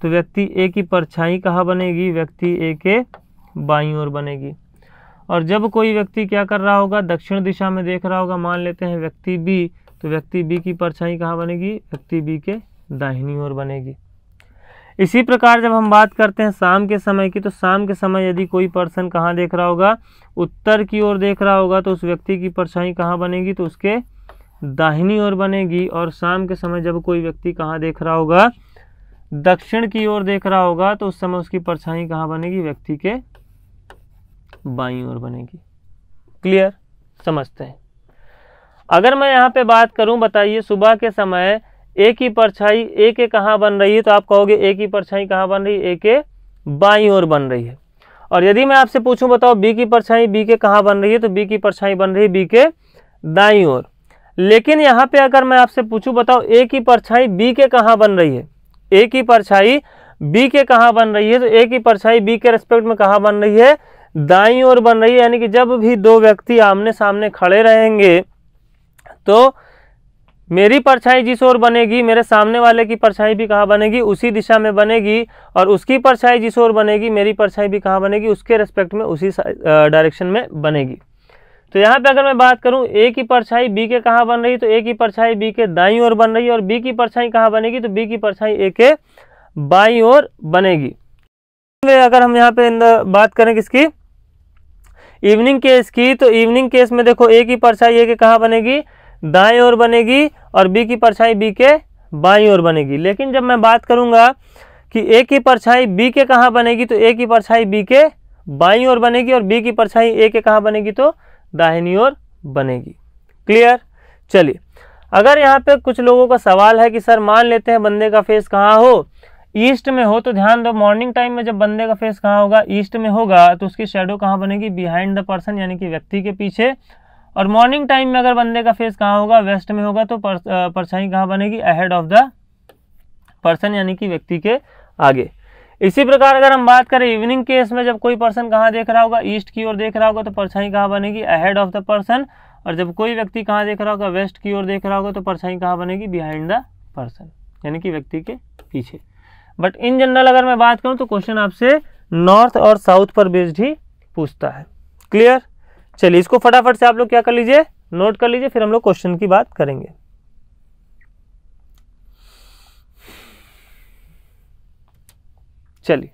तो व्यक्ति ए की परछाई कहाँ बनेगी व्यक्ति ए के बाई ओर बनेगी और जब कोई व्यक्ति क्या कर रहा होगा दक्षिण दिशा में देख रहा होगा मान लेते हैं व्यक्ति बी तो व्यक्ति बी की परछाई कहाँ बनेगी व्यक्ति बी के दाहिनी ओर बनेगी इसी प्रकार जब हम बात करते हैं शाम के समय की तो शाम के समय यदि कोई पर्सन कहाँ देख रहा होगा उत्तर की ओर देख रहा होगा तो उस व्यक्ति की परछाई कहाँ बनेगी तो उसके दाहिनी ओर बनेगी और शाम के समय जब कोई व्यक्ति कहाँ देख रहा होगा दक्षिण की ओर देख रहा होगा तो उस समय उसकी परछाई कहाँ बनेगी व्यक्ति के बाई ओर बनेगी क्लियर समझते हैं अगर मैं यहाँ पे बात करूँ बताइए सुबह के समय ए की परछाई ए के कहाँ बन रही है तो आप कहोगे ए की परछाई कहाँ बन रही है ए के बाई ओर बन रही है और यदि मैं आपसे पूछूं बताओ बी की परछाई बी के कहाँ बन रही है तो बी की परछाई बन रही है बी के दाई ओर लेकिन यहाँ पे अगर मैं आपसे पूछूं बताओ ए की परछाई बी के कहाँ बन रही है ए की परछाई बी के कहाँ बन रही है तो ए की परछाई बी के रेस्पेक्ट में कहाँ बन रही है दाई ओर बन रही है यानी कि जब भी दो व्यक्ति आमने सामने खड़े रहेंगे तो मेरी परछाई जिस ओर बनेगी मेरे सामने वाले की परछाई भी कहाँ बनेगी उसी दिशा में बनेगी और उसकी परछाई जिस ओर बनेगी मेरी परछाई भी कहाँ बनेगी उसके रेस्पेक्ट में उसी डायरेक्शन में बनेगी तो यहाँ पे अगर मैं बात करूँ ए की परछाई बी के कहाँ बन रही तो ए की परछाई बी के दाई ओर बन रही और बी की परछाई कहाँ बनेगी तो बी की परछाई ए के बाई ओर बनेगी तो अगर हम यहाँ पे बात करें किसकी इवनिंग केस की तो इवनिंग केस में देखो ए की परछाई ए के कहाँ बनेगी दाएं ओर बनेगी और बी की परछाई बी के बाई ओर बनेगी लेकिन जब मैं बात करूंगा कि ए की परछाई बी के कहाँ बनेगी तो ए की परछाई बी के बाई ओर बनेगी और बी की परछाई ए के कहाँ बनेगी तो दाहिनी ओर बनेगी क्लियर चलिए अगर यहाँ पे कुछ लोगों का सवाल है कि सर मान लेते हैं बंदे का फेस कहाँ हो ईस्ट में हो तो ध्यान दो मॉर्निंग टाइम में जब बंदे का फेस कहाँ होगा ईस्ट में होगा तो उसकी शेडो कहाँ बनेगी बिहाइंड द पर्सन यानी कि व्यक्ति के पीछे और मॉर्निंग टाइम में अगर बंदे का फेस कहाँ होगा वेस्ट में होगा तो परछाई कहाँ बनेगी अहेड ऑफ द पर्सन यानी कि व्यक्ति के आगे इसी प्रकार अगर हम बात करें इवनिंग केस में जब कोई पर्सन कहाँ देख रहा होगा ईस्ट की ओर देख रहा होगा तो परछाई कहाँ बनेगी अहेड ऑफ द पर्सन और जब कोई व्यक्ति कहाँ देख रहा होगा वेस्ट की ओर देख रहा होगा तो परछाई कहाँ बनेगी बिहाइंड द पर्सन यानी कि व्यक्ति के पीछे बट इन जनरल अगर मैं बात करूँ तो क्वेश्चन आपसे नॉर्थ और साउथ पर बेस्ड ही पूछता है क्लियर चलिए इसको फटाफट से आप लोग क्या कर लीजिए नोट कर लीजिए फिर हम लोग क्वेश्चन की बात करेंगे चलिए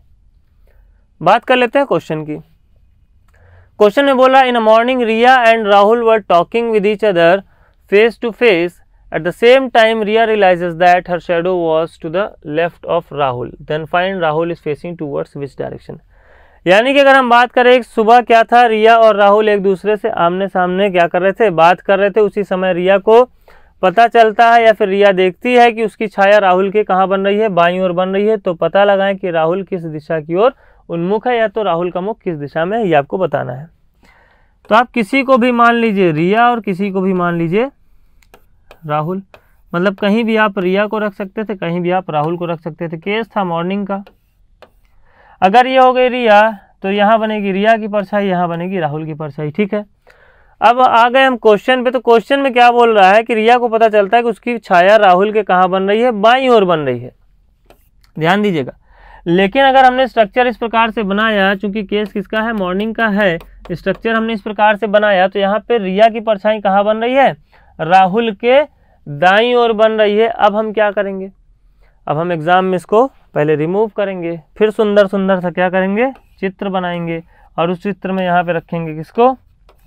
बात कर लेते हैं क्वेश्चन की क्वेश्चन में बोला in a morning Riya and Rahul were talking with each other face to face at the same time Riya realises that her shadow was to the left of Rahul then find Rahul is facing towards which direction यानी कि अगर हम बात करें सुबह क्या था रिया और राहुल एक दूसरे से आमने सामने क्या कर रहे थे बात कर रहे थे उसी समय रिया को पता चलता है या फिर रिया देखती है कि उसकी छाया राहुल के कहाँ बन रही है बाई ओर बन रही है तो पता लगाएं कि राहुल किस दिशा की ओर उन्मुख है या तो राहुल का मुख किस दिशा में है ये आपको बताना है तो आप किसी को भी मान लीजिए रिया और किसी को भी मान लीजिए राहुल मतलब कहीं भी आप रिया को रख सकते थे कहीं भी आप राहुल को रख सकते थे केस था मॉर्निंग का अगर ये हो गई रिया तो यहाँ बनेगी रिया की परछाई यहाँ बनेगी राहुल की परछाई ठीक है अब आ गए हम क्वेश्चन पे तो क्वेश्चन में क्या बोल रहा है कि रिया को पता चलता है कि उसकी छाया राहुल के कहाँ बन रही है बाई ओर बन रही है ध्यान दीजिएगा लेकिन अगर हमने स्ट्रक्चर इस प्रकार से बनाया चूंकि केस किसका है मॉर्निंग का है स्ट्रक्चर हमने इस प्रकार से बनाया तो यहाँ पे रिया की परछाई कहाँ बन रही है राहुल के दाई ओर बन रही है अब हम क्या करेंगे अब हम एग्जाम में इसको पहले रिमूव करेंगे फिर सुंदर सुंदर सा क्या करेंगे चित्र बनाएंगे और उस चित्र में यहाँ पे रखेंगे किसको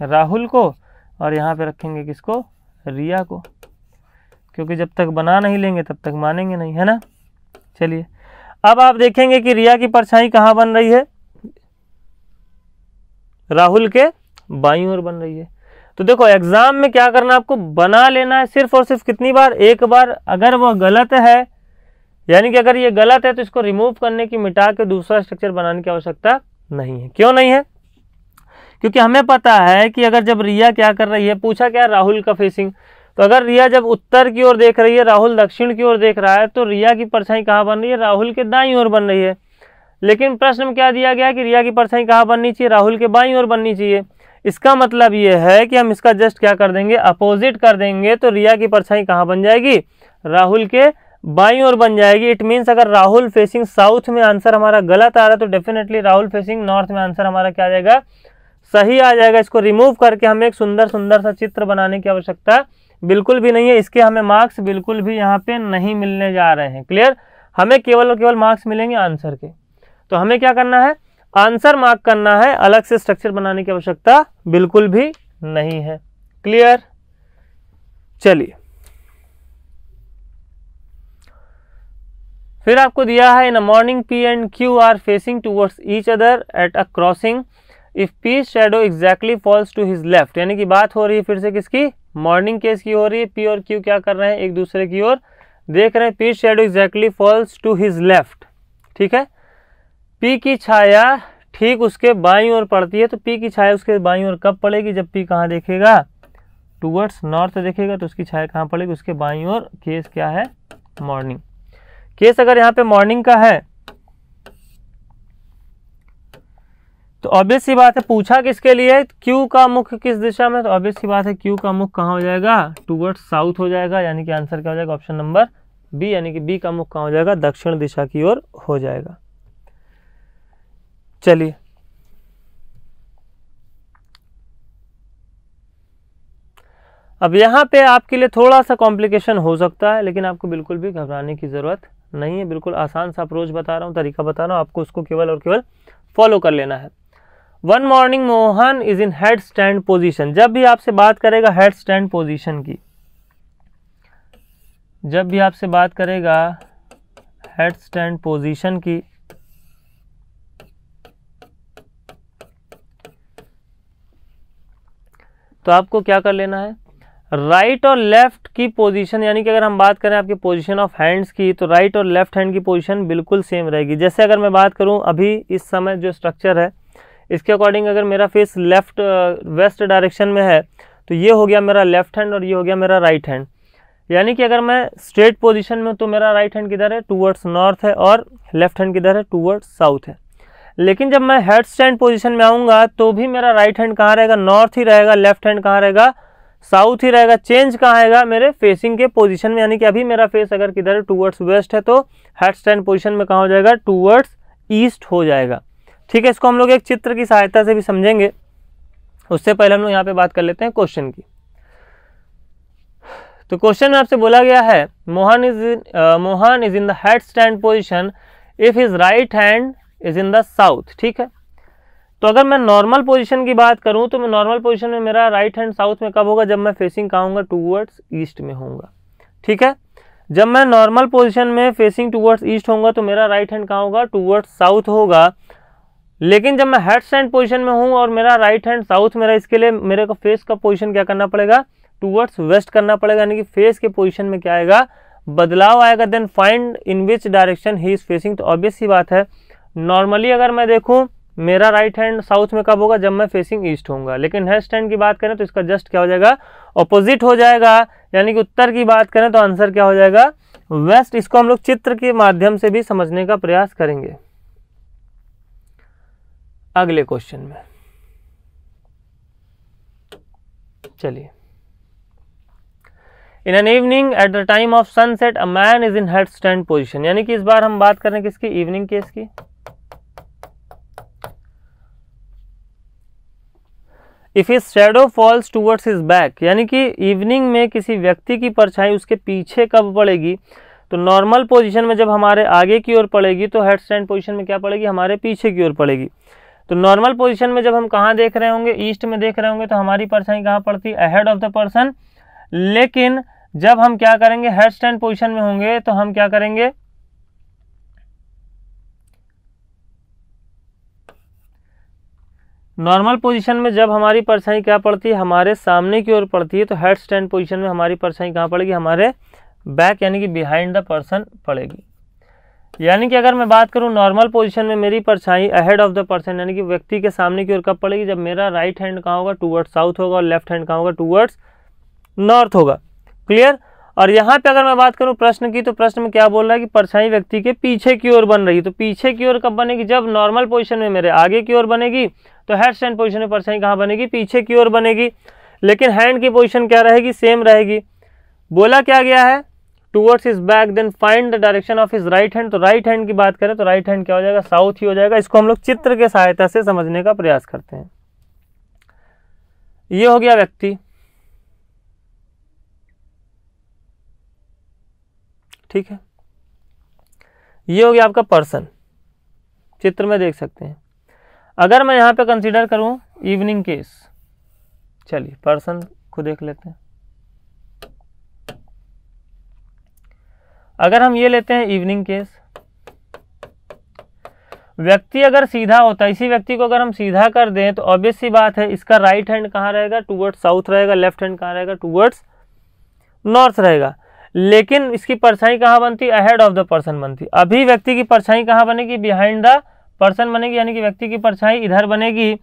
राहुल को और यहाँ पे रखेंगे किसको रिया को क्योंकि जब तक बना नहीं लेंगे तब तक मानेंगे नहीं है ना चलिए अब आप देखेंगे कि रिया की परछाई कहाँ बन रही है राहुल के बाई ओर बन रही है तो देखो एग्जाम में क्या करना आपको बना लेना है सिर्फ और सिर्फ कितनी बार एक बार अगर वह गलत है यानी कि अगर ये गलत है तो इसको रिमूव करने की मिटा के दूसरा स्ट्रक्चर बनाने की आवश्यकता नहीं है क्यों नहीं है क्योंकि हमें पता है कि अगर जब रिया क्या कर रही है पूछा क्या राहुल का फेसिंग तो अगर रिया जब उत्तर की ओर देख रही है राहुल दक्षिण की ओर देख रहा है तो रिया की परछाई कहाँ बन रही है राहुल के दाई ओर बन रही है लेकिन प्रश्न में क्या दिया गया कि रिया की परछाई कहाँ बननी चाहिए राहुल के बाई ओर बननी चाहिए इसका मतलब ये है कि हम इसका जस्ट क्या कर देंगे अपोजिट कर देंगे तो रिया की परछाई कहाँ बन जाएगी राहुल के बाई और बन जाएगी इट मीन्स अगर राहुल फेसिंग साउथ में आंसर हमारा गलत आ रहा है तो डेफिनेटली राहुल फेसिंग नॉर्थ में आंसर हमारा क्या आ जाएगा सही आ जाएगा इसको रिमूव करके हमें एक सुंदर सुंदर सा चित्र बनाने की आवश्यकता बिल्कुल भी नहीं है इसके हमें मार्क्स बिल्कुल भी यहाँ पे नहीं मिलने जा रहे हैं क्लियर हमें केवल और केवल मार्क्स मिलेंगे आंसर के तो हमें क्या करना है आंसर मार्क करना है अलग से स्ट्रक्चर बनाने की आवश्यकता बिल्कुल भी नहीं है क्लियर चलिए फिर आपको दिया है in a morning P and Q are facing towards each other at a crossing if P shadow exactly falls to his left यानी कि बात हो रही है फिर से किसकी मॉर्निंग केस की हो रही है पी और क्यू क्या कर रहे हैं एक दूसरे की ओर देख रहे हैं P shadow exactly falls to his left ठीक है पी की छाया ठीक उसके बाई ओर पड़ती है तो पी की छाया उसके बाई ओर कब पड़ेगी जब पी कहाँ देखेगा टूवर्ड्स नॉर्थ देखेगा तो उसकी छाया कहाँ पड़ेगी उसके बाई ओर केस क्या है मॉर्निंग केस अगर यहां पे मॉर्निंग का है तो ऑब्वियस सी बात है पूछा किसके लिए क्यू का मुख किस दिशा में तो ऑब्वियस सी बात है क्यू का मुख कहा हो जाएगा टूवर्ड साउथ हो जाएगा यानी कि आंसर क्या हो जाएगा ऑप्शन नंबर बी यानी कि बी का मुख कहां हो जाएगा दक्षिण दिशा की ओर हो जाएगा चलिए अब यहाँ पे आपके लिए थोड़ा सा कॉम्प्लिकेशन हो सकता है लेकिन आपको बिल्कुल भी घबराने की ज़रूरत नहीं है बिल्कुल आसान सा अप्रोच बता रहा हूँ तरीका बता रहा हूँ आपको उसको केवल और केवल फॉलो कर लेना है one morning Mohan is in head stand position जब भी आपसे बात करेगा हेड स्टैंड पोजिशन की जब भी आपसे बात करेगा हेड स्टैंड पोजिशन की तो आपको क्या कर लेना है राइट और लेफ्ट की पोजीशन यानी कि अगर हम बात करें आपकी पोजीशन ऑफ हैंड्स की तो राइट और लेफ्ट हैंड की पोजीशन बिल्कुल सेम रहेगी जैसे अगर मैं बात करूं अभी इस समय जो स्ट्रक्चर है इसके अकॉर्डिंग अगर मेरा फेस लेफ्ट वेस्ट डायरेक्शन में है तो ये हो गया मेरा लेफ्ट हैंड और ये हो गया मेरा राइट हैंड यानी कि अगर मैं स्ट्रेट पोजिशन में तो मेरा राइट हैंड किधर है टूवर्ड्स नॉर्थ है और लेफ्ट हैंड किधर है टूवर्ड्स साउथ है लेकिन जब मैं हेड स्टैंड पोजिशन में आऊँगा तो भी मेरा राइट हैंड कहाँ रहेगा नॉर्थ ही रहेगा लेफ्ट हैंड कहाँ रहेगा साउथ ही रहेगा चेंज कहाँ आएगा मेरे फेसिंग के पोजीशन में यानी कि अभी मेरा फेस अगर किधर टूवर्ड्स वेस्ट है तो हेड स्टैंड पोजिशन में कहाँ हो जाएगा टूवर्ड्स ईस्ट हो जाएगा ठीक है इसको हम लोग एक चित्र की सहायता से भी समझेंगे उससे पहले हम लोग यहाँ पे बात कर लेते हैं क्वेश्चन की तो क्वेश्चन में आपसे बोला गया है Mohan is Mohan is in the head stand position if is right hand is in the south ठीक है तो अगर मैं नॉर्मल पोजीशन की बात करूं तो मैं नॉर्मल पोजीशन में मेरा राइट हैंड साउथ में कब होगा जब मैं फेसिंग कहाँ होगा टूवर्ड्स ईस्ट में होगा ठीक है जब मैं नॉर्मल पोजीशन में फेसिंग टूवर्ड्स ईस्ट होगा तो मेरा राइट हैंड कहाँ होगा टूवर्ड्स साउथ होगा लेकिन जब मैं हेड स्टैंड पोजिशन में हूँ और मेरा राइट हैंड साउथ मेरा इसके लिए मेरे को फेस का पोजिशन क्या करना पड़ेगा टूवर्ड्स वेस्ट करना पड़ेगा यानी कि फेस के पोजिशन में क्या आएगा बदलाव आएगा then find in which direction he is facing तो ऑब्वियस ही बात है नॉर्मली अगर मैं देखूँ मेरा राइट हैंड साउथ में कब होगा जब मैं फेसिंग ईस्ट होऊंगा लेकिन हेस्ट हैंड की बात करें तो इसका जस्ट क्या हो जाएगा ऑपोजिट हो जाएगा यानी कि उत्तर की बात करें तो आंसर क्या हो जाएगा वेस्ट इसको हम लोग चित्र के माध्यम से भी समझने का प्रयास करेंगे अगले क्वेश्चन में चलिए in an evening at the time of sunset a man is in head stand position यानी कि इस बार हम बात करें किसकी इवनिंग केस की if is shadow falls towards is back यानी कि इवनिंग में किसी व्यक्ति की परछाई उसके पीछे कब पड़ेगी तो नॉर्मल पोजिशन में जब हमारे आगे की ओर पड़ेगी तो हेड स्टैंड पोजिशन में क्या पड़ेगी हमारे पीछे की ओर पड़ेगी तो नॉर्मल पोजिशन में जब हम कहाँ देख रहे होंगे ईस्ट में देख रहे होंगे तो हमारी परछाई कहाँ पड़ती है अहेड ऑफ द पर्सन लेकिन जब हम क्या करेंगे हेड स्टैंड पोजिशन में होंगे तो हम क्या करेंगे नॉर्मल पोजीशन में जब हमारी परछाई क्या पड़ती है हमारे सामने की ओर पड़ती है तो हेड स्टैंड पोजीशन में हमारी परछाई कहाँ पड़ेगी हमारे बैक यानी कि बिहाइंड द पर्सन पड़ेगी यानी कि अगर मैं बात करूँ नॉर्मल पोजीशन में मेरी परछाई अहेड ऑफ द पर्सन यानी कि व्यक्ति के सामने की ओर कब पड़ेगी जब मेरा राइट हैंड कहाँ होगा टूवर्ड्स साउथ होगा और लेफ्ट हैंड कहाँ होगा टूवर्ड्स नॉर्थ होगा क्लियर और यहाँ पे अगर मैं बात करूँ प्रश्न की तो प्रश्न में क्या बोल रहा है कि परछाई व्यक्ति के पीछे की ओर बन रही है तो पीछे की ओर कब बनेगी जब नॉर्मल पोजिशन में मेरे आगे की ओर बनेगी तो हेड स्टैंड पोजिशन में परछाई कहाँ बनेगी पीछे की ओर बनेगी लेकिन हैंड की पोजिशन क्या रहेगी सेम रहेगी बोला क्या गया है towards is back then find the direction of is right hand तो राइट हैंड की बात करें तो राइट हैंड क्या हो जाएगा साउथ ही हो जाएगा इसको हम लोग चित्र के सहायता से समझने का प्रयास करते हैं ये हो गया व्यक्ति ठीक है ये हो गया आपका पर्सन चित्र में देख सकते हैं अगर मैं यहाँ पे कंसीडर करूँ इवनिंग केस चलिए पर्सन को देख लेते हैं अगर हम ये लेते हैं इवनिंग केस व्यक्ति अगर सीधा होता है इसी व्यक्ति को अगर हम सीधा कर दें तो ऑब्वियस सी बात है इसका राइट हैंड कहाँ रहेगा टूवर्ड्स साउथ रहेगा लेफ्ट हैंड कहाँ रहेगा टूवर्ड्स नॉर्थ रहेगा लेकिन इसकी परछाई कहाँ बनती अहेड ऑफ द पर्सन बनती अभी व्यक्ति की परछाई कहाँ बनेगी बिहाइंड द पर्सन बनेगी यानी कि व्यक्ति की परछाई इधर बनेगी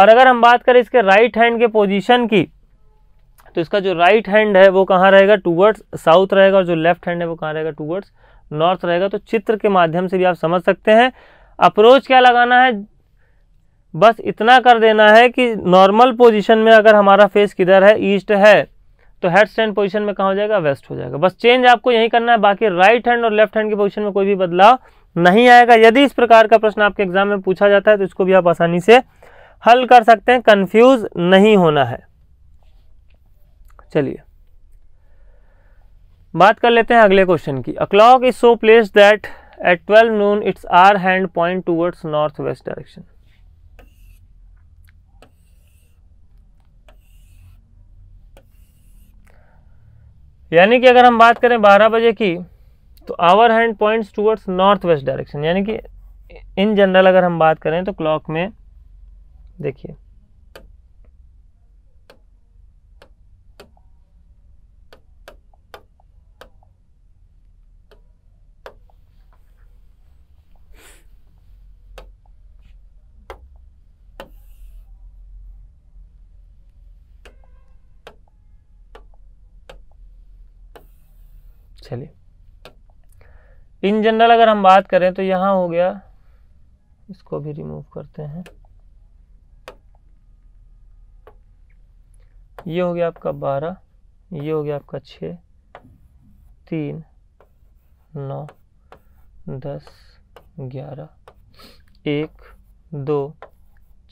और अगर हम बात करें इसके राइट हैंड के पोजीशन की तो इसका जो राइट हैंड है वो कहाँ रहेगा टूवर्ड्स साउथ रहेगा और जो लेफ्ट हैंड है वो कहाँ रहेगा टूवर्ड्स नॉर्थ रहेगा तो चित्र के माध्यम से भी आप समझ सकते हैं अप्रोच क्या लगाना है बस इतना कर देना है कि नॉर्मल पोजीशन में अगर हमारा फेस किधर है ईस्ट है तो हेड स्टैंड पोजिशन में कहा हो जाएगा वेस्ट हो जाएगा बस चेंज आपको यही करना है बाकी राइट हैंड और लेफ्ट हैंड की पोजिशन में कोई भी बदलाव नहीं आएगा यदि इस प्रकार का प्रश्न आपके एग्जाम में पूछा जाता है तो इसको भी आप आसानी से हल कर सकते हैं कंफ्यूज नहीं होना है चलिए बात कर लेते हैं अगले क्वेश्चन की a clock is so place that at twelve noon its hour hand point towards north west direction यानी कि अगर हम बात करें बारह बजे की तो hour hand points towards north west direction यानी कि इन जनरल अगर हम बात करें तो क्लॉक में देखिए चलिए इन जनरल अगर हम बात करें तो यहां हो गया इसको भी रिमूव करते हैं ये हो गया आपका बारह ये हो गया आपका छ तीन नौ दस ग्यारह एक दो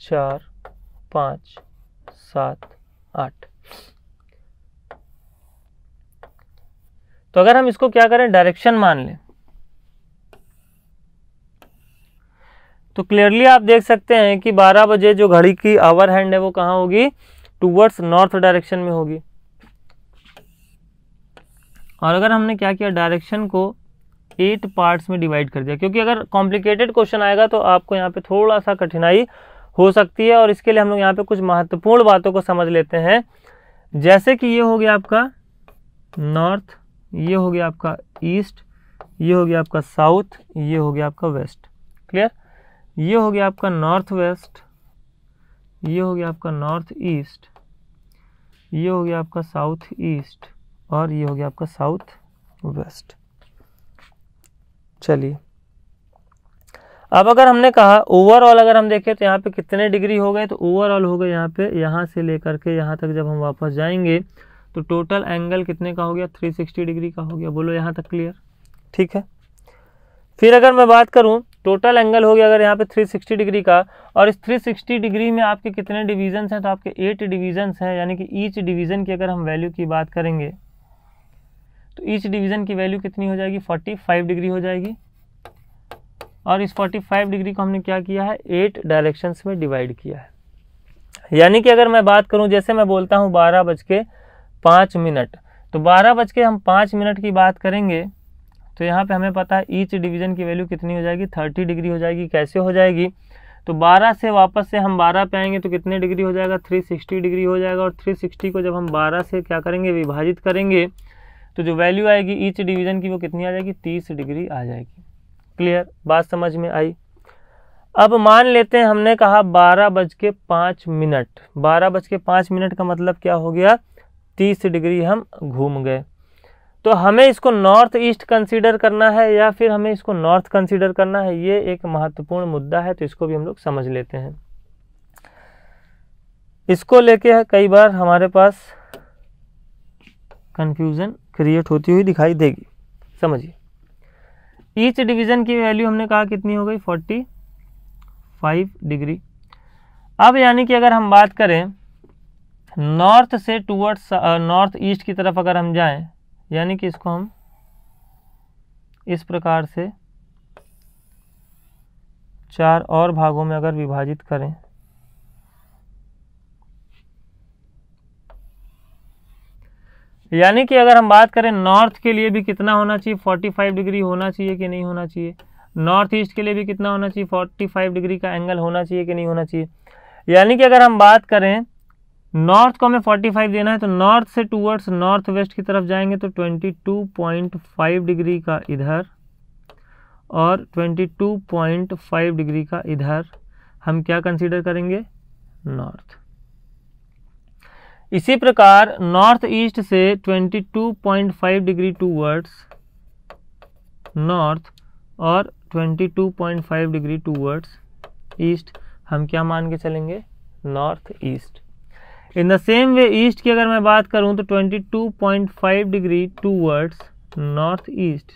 चार पाँच सात आठ तो अगर हम इसको क्या करें डायरेक्शन मान लें तो क्लियरली आप देख सकते हैं कि 12 बजे जो घड़ी की आवर हैंड है वो कहाँ होगी टूवर्ड्स नॉर्थ डायरेक्शन में होगी और अगर हमने क्या किया डायरेक्शन को एट पार्ट्स में डिवाइड कर दिया क्योंकि अगर कॉम्प्लिकेटेड क्वेश्चन आएगा तो आपको यहाँ पे थोड़ा सा कठिनाई हो सकती है और इसके लिए हम लोग यहाँ पे कुछ महत्वपूर्ण बातों को समझ लेते हैं जैसे कि ये हो गया आपका नॉर्थ ये हो गया आपका ईस्ट ये हो गया आपका साउथ ये हो गया आपका वेस्ट क्लियर ये हो गया आपका नॉर्थ वेस्ट ये हो गया आपका नॉर्थ ईस्ट ये हो गया आपका साउथ ईस्ट और ये हो गया आपका साउथ वेस्ट चलिए अब अगर हमने कहा ओवरऑल अगर हम देखें तो यहाँ पे कितने डिग्री हो गए तो ओवरऑल हो गए यहाँ पे यहाँ से लेकर के यहाँ तक जब हम वापस जाएंगे तो टोटल एंगल कितने का हो गया 360 डिग्री का हो गया बोलो यहाँ तक क्लियर ठीक है फिर अगर मैं बात करूँ टोटल एंगल हो गया अगर यहाँ पे 360 डिग्री का और इस 360 डिग्री में आपके कितने डिवीजन्स हैं तो आपके एट डिवीजन्स हैं यानी कि ईच डिवीज़न की अगर हम वैल्यू की बात करेंगे तो ईच डिवीज़न की वैल्यू कितनी हो जाएगी 45 डिग्री हो जाएगी और इस 45 डिग्री को हमने क्या किया है एट डायरेक्शंस में डिवाइड किया है यानी कि अगर मैं बात करूँ जैसे मैं बोलता हूँ बारह बज के पाँच मिनट तो बारह बज के हम पाँच मिनट की बात करेंगे तो यहाँ पे हमें पता है ईच डिवीज़न की वैल्यू कितनी हो जाएगी थर्टी डिग्री हो जाएगी कैसे हो जाएगी तो बारह से वापस से हम बारह पे आएंगे तो कितने डिग्री हो जाएगा थ्री सिक्सटी डिग्री हो जाएगा और थ्री सिक्सटी को जब हम बारह से क्या करेंगे विभाजित करेंगे तो जो वैल्यू आएगी ईच डिवीज़न की वो कितनी आ जाएगी तीस डिग्री आ जाएगी क्लियर बात समझ में आई अब मान लेते हैं हमने कहा बारह बज के पाँच मिनट बारह बज के पाँच मिनट का मतलब क्या हो गया तीस डिग्री हम घूम गए तो हमें इसको नॉर्थ ईस्ट कंसीडर करना है या फिर हमें इसको नॉर्थ कंसीडर करना है ये एक महत्वपूर्ण मुद्दा है तो इसको भी हम लोग समझ लेते हैं इसको लेके कई बार हमारे पास कंफ्यूजन क्रिएट होती हुई दिखाई देगी समझिए ईच डिवीज़न की वैल्यू हमने कहा कितनी हो गई फोर्टी फाइव डिग्री अब यानी कि अगर हम बात करें नॉर्थ से टूवर्ड्स नॉर्थ ईस्ट की तरफ अगर हम जाएं यानी कि इसको हम इस प्रकार से चार और भागों में अगर विभाजित करें यानी कि अगर हम बात करें नॉर्थ के लिए भी कितना होना चाहिए फोर्टी फाइव डिग्री होना चाहिए कि नहीं होना चाहिए नॉर्थ ईस्ट के लिए भी कितना होना चाहिए फोर्टी फाइव डिग्री का एंगल होना चाहिए कि नहीं होना चाहिए यानी कि अगर हम बात करें नॉर्थ को हमें 45 देना है तो नॉर्थ से टूवर्ड्स नॉर्थ वेस्ट की तरफ जाएंगे तो 22.5 डिग्री का इधर और 22.5 डिग्री का इधर हम क्या कंसीडर करेंगे नॉर्थ इसी प्रकार नॉर्थ ईस्ट से 22.5 डिग्री टूवर्ड्स नॉर्थ और 22.5 डिग्री टूवर्ड्स ईस्ट हम क्या मान के चलेंगे north east in the same way east की अगर मैं बात करूं तो 22.5 degree towards north east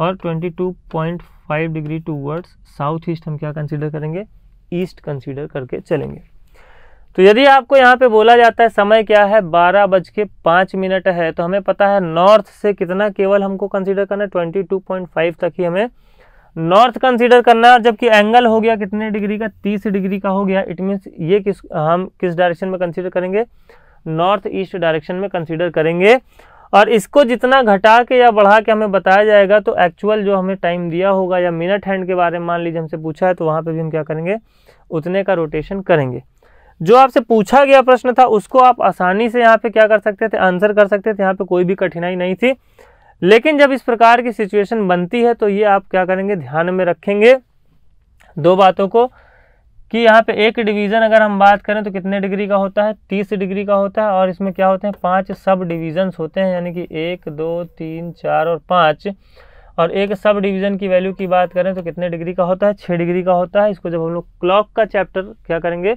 और 22.5 degree towards south east हम क्या कंसिडर करेंगे ईस्ट कंसिडर करके चलेंगे तो यदि आपको यहाँ पे बोला जाता है समय क्या है बारह बज के पाँच मिनट है तो हमें पता है नॉर्थ से कितना केवल हमको कंसिडर करना है ट्वेंटी टू पॉइंट फाइव तक ही हमें नॉर्थ कंसीडर करना है और जबकि एंगल हो गया कितने डिग्री का तीस डिग्री का हो गया इट मीन्स ये किस हम किस डायरेक्शन में कंसीडर करेंगे नॉर्थ ईस्ट डायरेक्शन में कंसीडर करेंगे और इसको जितना घटा के या बढ़ा के हमें बताया जाएगा तो एक्चुअल जो हमें टाइम दिया होगा या मिनट हैंड के बारे में मान लीजिए हमसे पूछा है तो वहाँ पर भी हम क्या करेंगे उतने का रोटेशन करेंगे जो आपसे पूछा गया प्रश्न था उसको आप आसानी से यहाँ पे क्या कर सकते थे आंसर कर सकते थे यहाँ पे कोई भी कठिनाई नहीं थी लेकिन जब इस प्रकार की सिचुएशन बनती है तो ये आप क्या करेंगे ध्यान में रखेंगे दो बातों को कि यहाँ पे एक डिवीज़न अगर हम बात करें तो कितने डिग्री का होता है तीस डिग्री का होता है और इसमें क्या होते हैं पांच सब डिवीज़न्स होते हैं यानी कि एक दो तीन चार और पाँच और एक सब डिवीज़न की वैल्यू की बात करें तो कितने डिग्री का होता है छः डिग्री का होता है इसको जब हम लोग क्लॉक का चैप्टर क्या करेंगे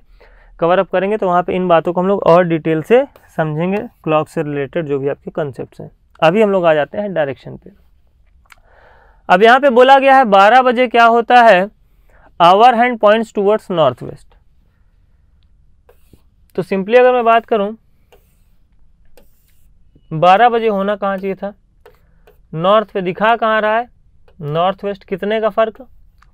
कवर अप करेंगे तो वहाँ पर इन बातों को हम लोग और डिटेल से समझेंगे क्लॉक से रिलेटेड जो भी आपके कंसेप्ट हैं अभी हम लोग आ जाते हैं डायरेक्शन पे अब यहाँ पे बोला गया है 12 बजे क्या होता है our hand points towards north west तो सिंपली अगर मैं बात करूं 12 बजे होना कहाँ चाहिए था नॉर्थ पे दिखा कहाँ रहा है नॉर्थ वेस्ट कितने का फ़र्क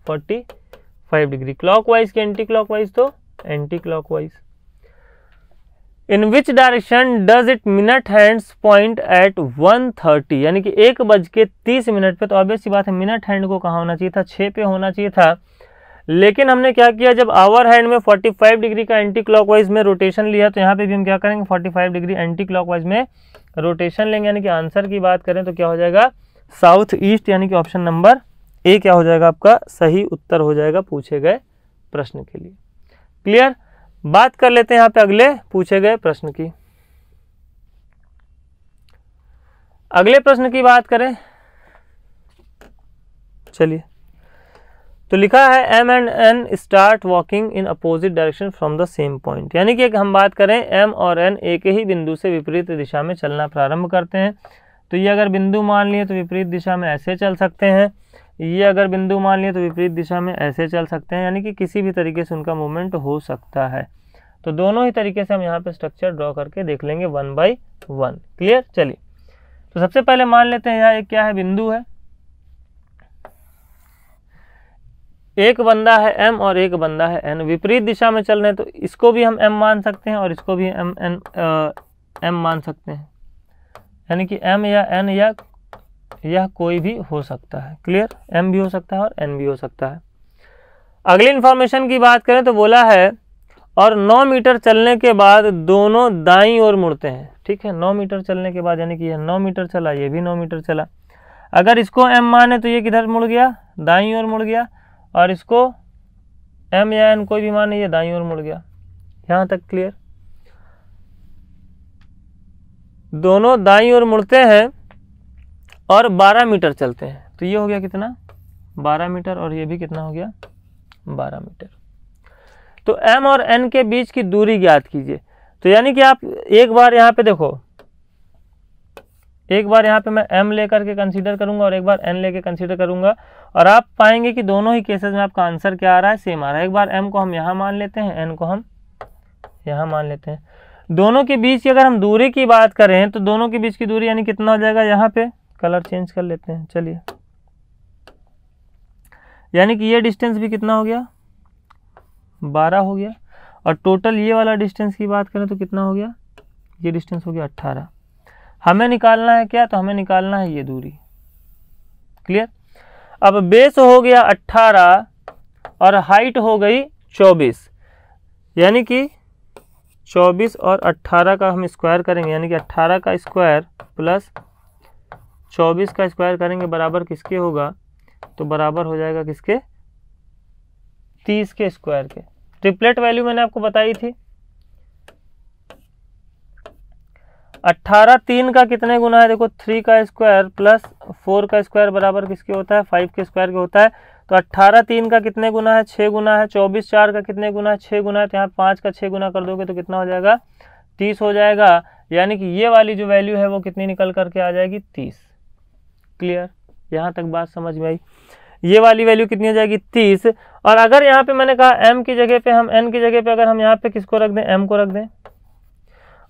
45 डिग्री क्लॉकवाइज की एंटी क्लॉकवाइज तो anti clockwise in which direction does it minute hands point at one thirty यानी कि एक बज के तीस मिनट पे तो ऑब्वियस सी बात है मिनट हैंड को कहाँ होना चाहिए था छः पे होना चाहिए था लेकिन हमने क्या किया जब आवर हैंड में 45 डिग्री का एंटी क्लॉकवाइज में रोटेशन लिया तो यहाँ पे भी हम क्या करेंगे 45 डिग्री एंटी क्लॉकवाइज में रोटेशन लेंगे यानी कि आंसर की बात करें तो क्या हो जाएगा साउथ ईस्ट यानी कि ऑप्शन नंबर ए क्या हो जाएगा आपका सही उत्तर हो जाएगा पूछे गए प्रश्न के लिए क्लियर बात कर लेते हैं यहां पे अगले पूछे गए प्रश्न की अगले प्रश्न की बात करें चलिए तो लिखा है M and N start walking in opposite direction from the same point यानी कि हम बात करें एम और एन एक ही बिंदु से विपरीत दिशा में चलना प्रारंभ करते हैं तो ये अगर बिंदु मान लिए तो विपरीत दिशा में ऐसे चल सकते हैं ये अगर बिंदु मान लिए तो विपरीत दिशा में ऐसे चल सकते हैं यानी कि किसी भी तरीके से उनका मूवमेंट हो सकता है तो दोनों ही तरीके से हम यहाँ पे स्ट्रक्चर ड्रॉ करके देख लेंगे वन बाई वन क्लियर चलिए तो सबसे पहले मान लेते हैं यहाँ एक क्या है बिंदु है एक बंदा है एम और एक बंदा है एन विपरीत दिशा में चल रहे हैं तो इसको भी हम एम मान सकते हैं और इसको भी एम एन एम मान सकते हैं यानी कि एम या एन या यह कोई भी हो सकता है क्लियर एम भी हो सकता है और एन भी हो सकता है अगली इंफॉर्मेशन की बात करें तो बोला है और 9 मीटर चलने के बाद दोनों दाई ओर मुड़ते हैं ठीक है 9 मीटर चलने के बाद यानी कि यह 9 मीटर चला ये भी 9 मीटर चला अगर इसको एम माने तो ये किधर मुड़ गया दाई ओर मुड़ गया और इसको एम या एन कोई भी माने ये दाई ओर मुड़ गया यहाँ तक क्लियर दोनों दाई ओर मुड़ते हैं और 12 मीटर चलते हैं तो ये हो गया कितना 12 मीटर और ये भी कितना हो गया 12 मीटर तो m और n के बीच की दूरी ज्ञात कीजिए तो यानी कि आप एक बार यहाँ पे देखो एक बार यहाँ पे मैं m लेकर के कंसीडर करूँगा और एक बार n लेके कंसीडर करूँगा और आप पाएंगे कि दोनों ही केसेस में आपका आंसर क्या आ रहा है सेम आ रहा है एक बार m को हम यहाँ मान लेते हैं n को हम यहाँ मान लेते हैं दोनों के बीच की अगर हम दूरी की बात करें तो दोनों के बीच की दूरी यानी कितना हो जाएगा यहाँ पे कलर चेंज कर लेते हैं चलिए यानी कि ये डिस्टेंस भी कितना हो गया बारह हो गया और टोटल ये वाला डिस्टेंस की बात करें तो कितना हो गया ये डिस्टेंस हो गया अट्ठारह हमें निकालना है क्या तो हमें निकालना है ये दूरी क्लियर अब बेस हो गया अट्ठारह और हाइट हो गई चौबीस यानी कि चौबीस और अट्ठारह का हम स्क्वायर करेंगे यानी कि अट्ठारह का स्क्वायर प्लस चौबीस का स्क्वायर करेंगे बराबर किसके होगा तो बराबर हो जाएगा किसके तीस के स्क्वायर के ट्रिपलेट वैल्यू मैंने आपको बताई थी अट्ठारह तीन का कितने गुना है देखो थ्री का स्क्वायर प्लस फोर का स्क्वायर बराबर किसके होता है फाइव के स्क्वायर के होता है तो अट्ठारह तीन का कितने गुना है छः गुना है चौबीस चार का कितने गुना है छः गुना है तो यहाँ पाँच का छः गुना कर दोगे तो कितना हो जाएगा तीस हो जाएगा यानी कि ये वाली जो वैल्यू है वो कितनी निकल करके आ जाएगी तीस क्लियर यहाँ तक बात समझ में आई ये वाली वैल्यू कितनी हो जाएगी तीस और अगर यहाँ पे मैंने कहा एम की जगह पे हम एन की जगह पे अगर हम यहाँ पे किसको रख दें एम को रख दें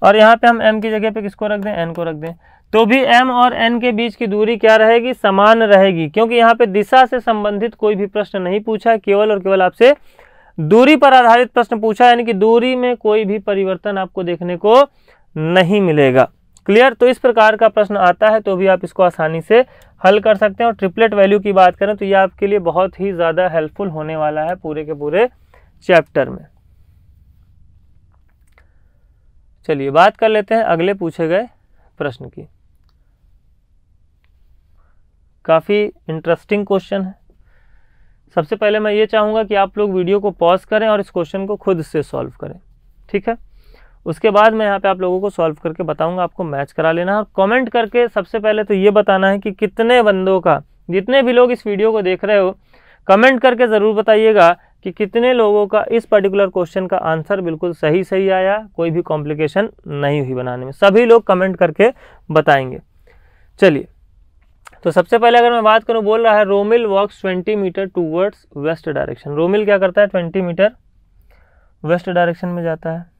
और यहाँ पे हम एम की जगह पे किसको रख दें एन को रख दें तो भी एम और एन के बीच की दूरी क्या रहेगी समान रहेगी क्योंकि यहाँ पे दिशा से संबंधित कोई भी प्रश्न नहीं पूछा केवल और केवल आपसे दूरी पर आधारित प्रश्न पूछा यानी कि दूरी में कोई भी परिवर्तन आपको देखने को नहीं मिलेगा क्लियर तो इस प्रकार का प्रश्न आता है तो भी आप इसको आसानी से हल कर सकते हैं और ट्रिपलेट वैल्यू की बात करें तो ये आपके लिए बहुत ही ज़्यादा हेल्पफुल होने वाला है पूरे के पूरे चैप्टर में चलिए बात कर लेते हैं अगले पूछे गए प्रश्न की काफ़ी इंटरेस्टिंग क्वेश्चन है सबसे पहले मैं ये चाहूँगा कि आप लोग वीडियो को पॉज करें और इस क्वेश्चन को खुद से सॉल्व करें ठीक है उसके बाद मैं यहाँ पे आप लोगों को सॉल्व करके बताऊंगा आपको मैच करा लेना है और कमेंट करके सबसे पहले तो ये बताना है कि कितने बंदों का जितने भी लोग इस वीडियो को देख रहे हो कमेंट करके ज़रूर बताइएगा कि कितने लोगों का इस पर्टिकुलर क्वेश्चन का आंसर बिल्कुल सही सही आया कोई भी कॉम्प्लिकेशन नहीं हुई बनाने में सभी लोग कमेंट करके बताएंगे चलिए तो सबसे पहले अगर मैं बात करूँ बोल रहा है Romil walks twenty metre towards west direction Romil क्या करता है ट्वेंटी मीटर वेस्ट डायरेक्शन में जाता है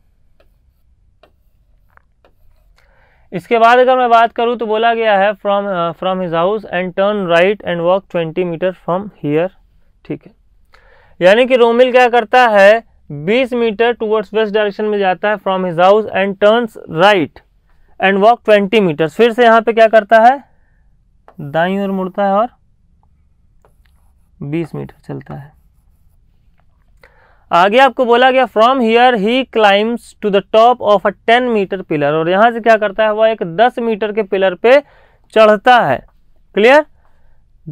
इसके बाद अगर मैं बात करूँ तो बोला गया है from from his house and turn right and walk twenty metre from here ठीक है यानी कि रोमिल क्या करता है बीस मीटर टूवर्ड्स वेस्ट डायरेक्शन में जाता है from his house and turns right and walk twenty metre फिर से यहाँ पे क्या करता है दाई ओर मुड़ता है और बीस मीटर चलता है आगे आपको बोला गया from here he climbs to the top of a ten metre pillar और यहां से क्या करता है वह एक दस मीटर के पिलर पे चढ़ता है clear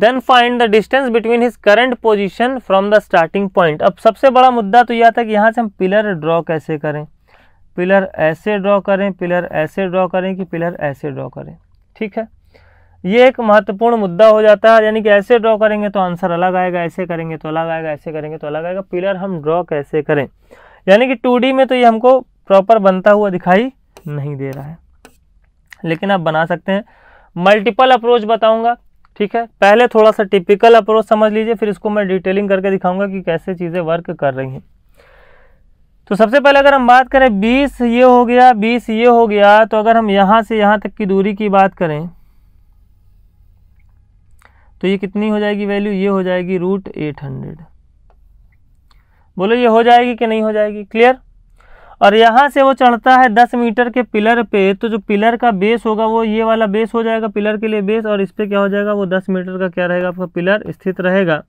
then find the distance between his current position from the starting point अब सबसे बड़ा मुद्दा तो यह था कि यहाँ से हम पिलर ड्रॉ कैसे करें पिलर ऐसे ड्रॉ करें पिलर ऐसे ड्रॉ करें कि पिलर ऐसे ड्रॉ करें ठीक है ये एक महत्वपूर्ण मुद्दा हो जाता है यानी कि ऐसे ड्रॉ करेंगे तो आंसर अलग आएगा ऐसे करेंगे तो अलग आएगा ऐसे करेंगे तो अलग आएगा पिलर हम ड्रॉ कैसे करें यानी कि टू में तो ये हमको प्रॉपर बनता हुआ दिखाई नहीं दे रहा है लेकिन आप बना सकते हैं मल्टीपल अप्रोच बताऊंगा ठीक है पहले थोड़ा सा टिपिकल अप्रोच समझ लीजिए फिर इसको मैं डिटेलिंग करके दिखाऊंगा कि कैसे चीज़ें वर्क कर रही हैं तो सबसे पहले अगर हम बात करें बीस ये हो गया बीस ये हो गया तो अगर हम यहाँ से यहाँ तक की दूरी की बात करें तो ये कितनी हो जाएगी वैल्यू ये हो जाएगी रूट एट हंड्रेड बोलो ये हो जाएगी कि नहीं हो जाएगी क्लियर और यहाँ से वो चढ़ता है दस मीटर के पिलर पे तो जो पिलर का बेस होगा वो ये वाला बेस हो जाएगा पिलर के लिए बेस और इस पर क्या हो जाएगा वो दस मीटर का क्या रहेगा आपका पिलर स्थित रहेगा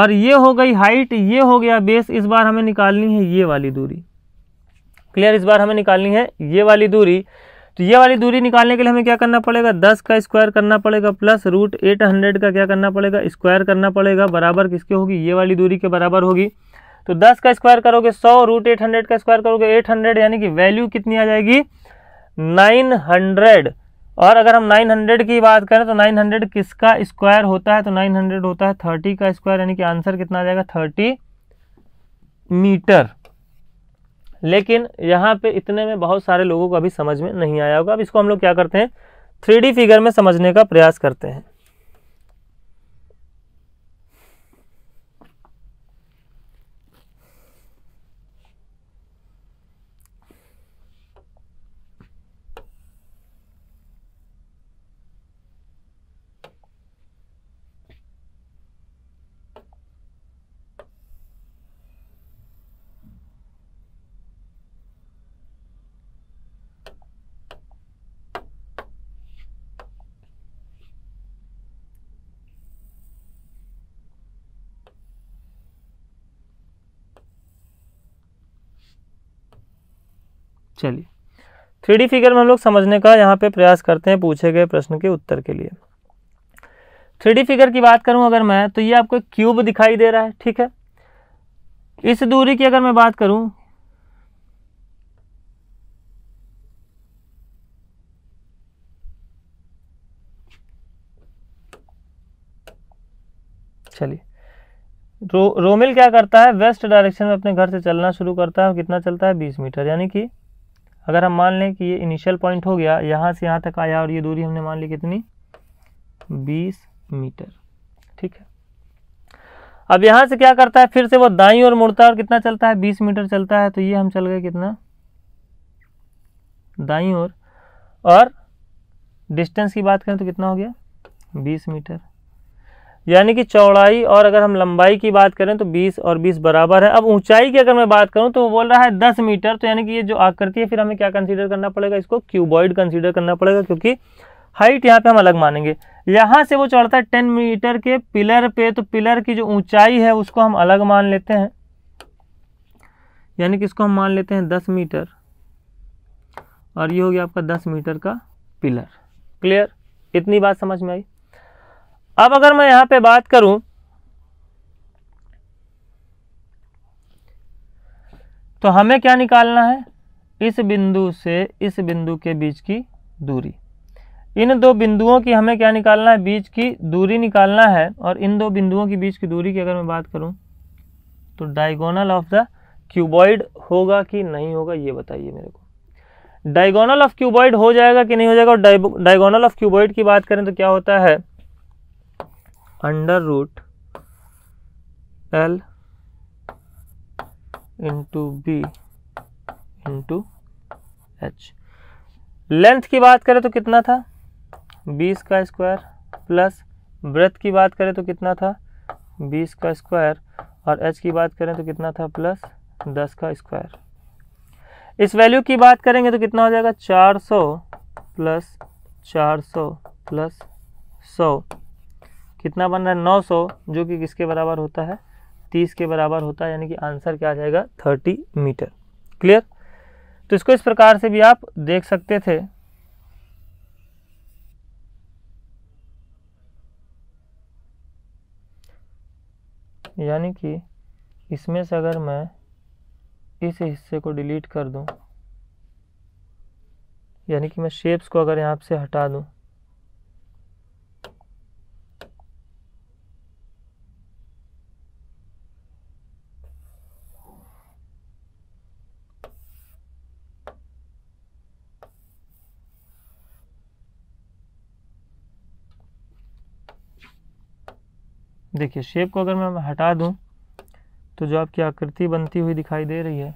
और ये हो गई हाइट ये हो गया बेस इस बार हमें निकालनी है ये वाली दूरी क्लियर इस बार हमें निकालनी है ये वाली दूरी तो ये वाली दूरी निकालने के लिए हमें क्या करना पड़ेगा दस का स्क्वायर करना पड़ेगा प्लस रूट एट हंड्रेड का क्या करना पड़ेगा स्क्वायर करना पड़ेगा बराबर किसके होगी ये वाली दूरी के बराबर होगी तो दस का स्क्वायर करोगे सौ रूट एट हंड्रेड का स्क्वायर करोगे एट हंड्रेड यानी कि वैल्यू कितनी आ जाएगी नाइन हंड्रेड और अगर हम नाइन हंड्रेड की बात करें तो नाइन हंड्रेड किसका स्क्वायर होता है तो नाइन हंड्रेड होता है थर्टी का स्क्वायर यानी कि आंसर कितना आ जाएगा थर्टी मीटर लेकिन यहाँ पे इतने में बहुत सारे लोगों को अभी समझ में नहीं आया होगा अब इसको हम लोग क्या करते हैं थ्री फिगर में समझने का प्रयास करते हैं चलिए थ्री फिगर में हम लोग समझने का यहाँ पे प्रयास करते हैं पूछे गए प्रश्न के उत्तर के लिए थ्री फिगर की बात करूँ अगर मैं तो ये आपको क्यूब दिखाई दे रहा है ठीक है इस दूरी की अगर मैं बात करूँ चलिए रो, रोमिल क्या करता है वेस्ट डायरेक्शन में अपने घर से चलना शुरू करता है कितना चलता है बीस मीटर यानी कि अगर हम मान लें कि ये इनिशियल पॉइंट हो गया यहाँ से यहाँ तक आया और ये दूरी हमने मान ली कितनी बीस मीटर ठीक है अब यहाँ से क्या करता है फिर से वो दाई और मुड़ता है और कितना चलता है बीस मीटर चलता है तो ये हम चल गए कितना दाई और, और डिस्टेंस की बात करें तो कितना हो गया बीस मीटर यानी कि चौड़ाई और अगर हम लंबाई की बात करें तो 20 और 20 बराबर है अब ऊंचाई की अगर मैं बात करूं तो वो बोल रहा है 10 मीटर तो यानी कि ये जो आकृति है फिर हमें क्या कंसीडर करना पड़ेगा इसको क्यूबॉइड कंसीडर करना पड़ेगा क्योंकि हाइट यहाँ पे हम अलग मानेंगे यहाँ से वो चढ़ता है टेन मीटर के पिलर पे तो पिलर की जो ऊंचाई है उसको हम अलग मान लेते हैं यानी कि इसको हम मान लेते हैं दस मीटर और ये हो गया आपका दस मीटर का पिलर क्लियर इतनी बात समझ में आई अब अगर मैं यहाँ पे बात करूं तो हमें क्या निकालना है इस बिंदु से इस बिंदु के बीच की दूरी इन दो बिंदुओं की हमें क्या निकालना है बीच की दूरी निकालना है और इन दो बिंदुओं के बीच की दूरी की अगर मैं बात करूं तो डायगोनल ऑफ द क्यूबॉइड होगा कि नहीं होगा ये बताइए मेरे को डायगोनल ऑफ क्यूबॉइड हो जाएगा कि नहीं हो जाएगा और डायगोनल ऑफ क्यूबॉइड की बात करें तो क्या होता है under root L into B into H length की बात करें तो कितना था बीस का स्क्वायर प्लस ब्रेथ की बात करें तो कितना था बीस का स्क्वायर और एच की बात करें तो कितना था प्लस दस का स्क्वायर इस वैल्यू की बात करेंगे तो कितना हो जाएगा चार सौ प्लस चार सौ प्लस सौ कितना बन रहा है नौ सौ जो कि किसके बराबर होता है तीस के बराबर होता है यानी कि आंसर क्या आ जाएगा थर्टी मीटर क्लियर तो इसको इस प्रकार से भी आप देख सकते थे यानी कि इसमें से अगर मैं इस हिस्से को डिलीट कर दूं यानी कि मैं शेप्स को अगर यहाँ से हटा दूं देखिए शेप को अगर मैं हटा दूँ तो जो आपकी आकृति बनती हुई दिखाई दे रही है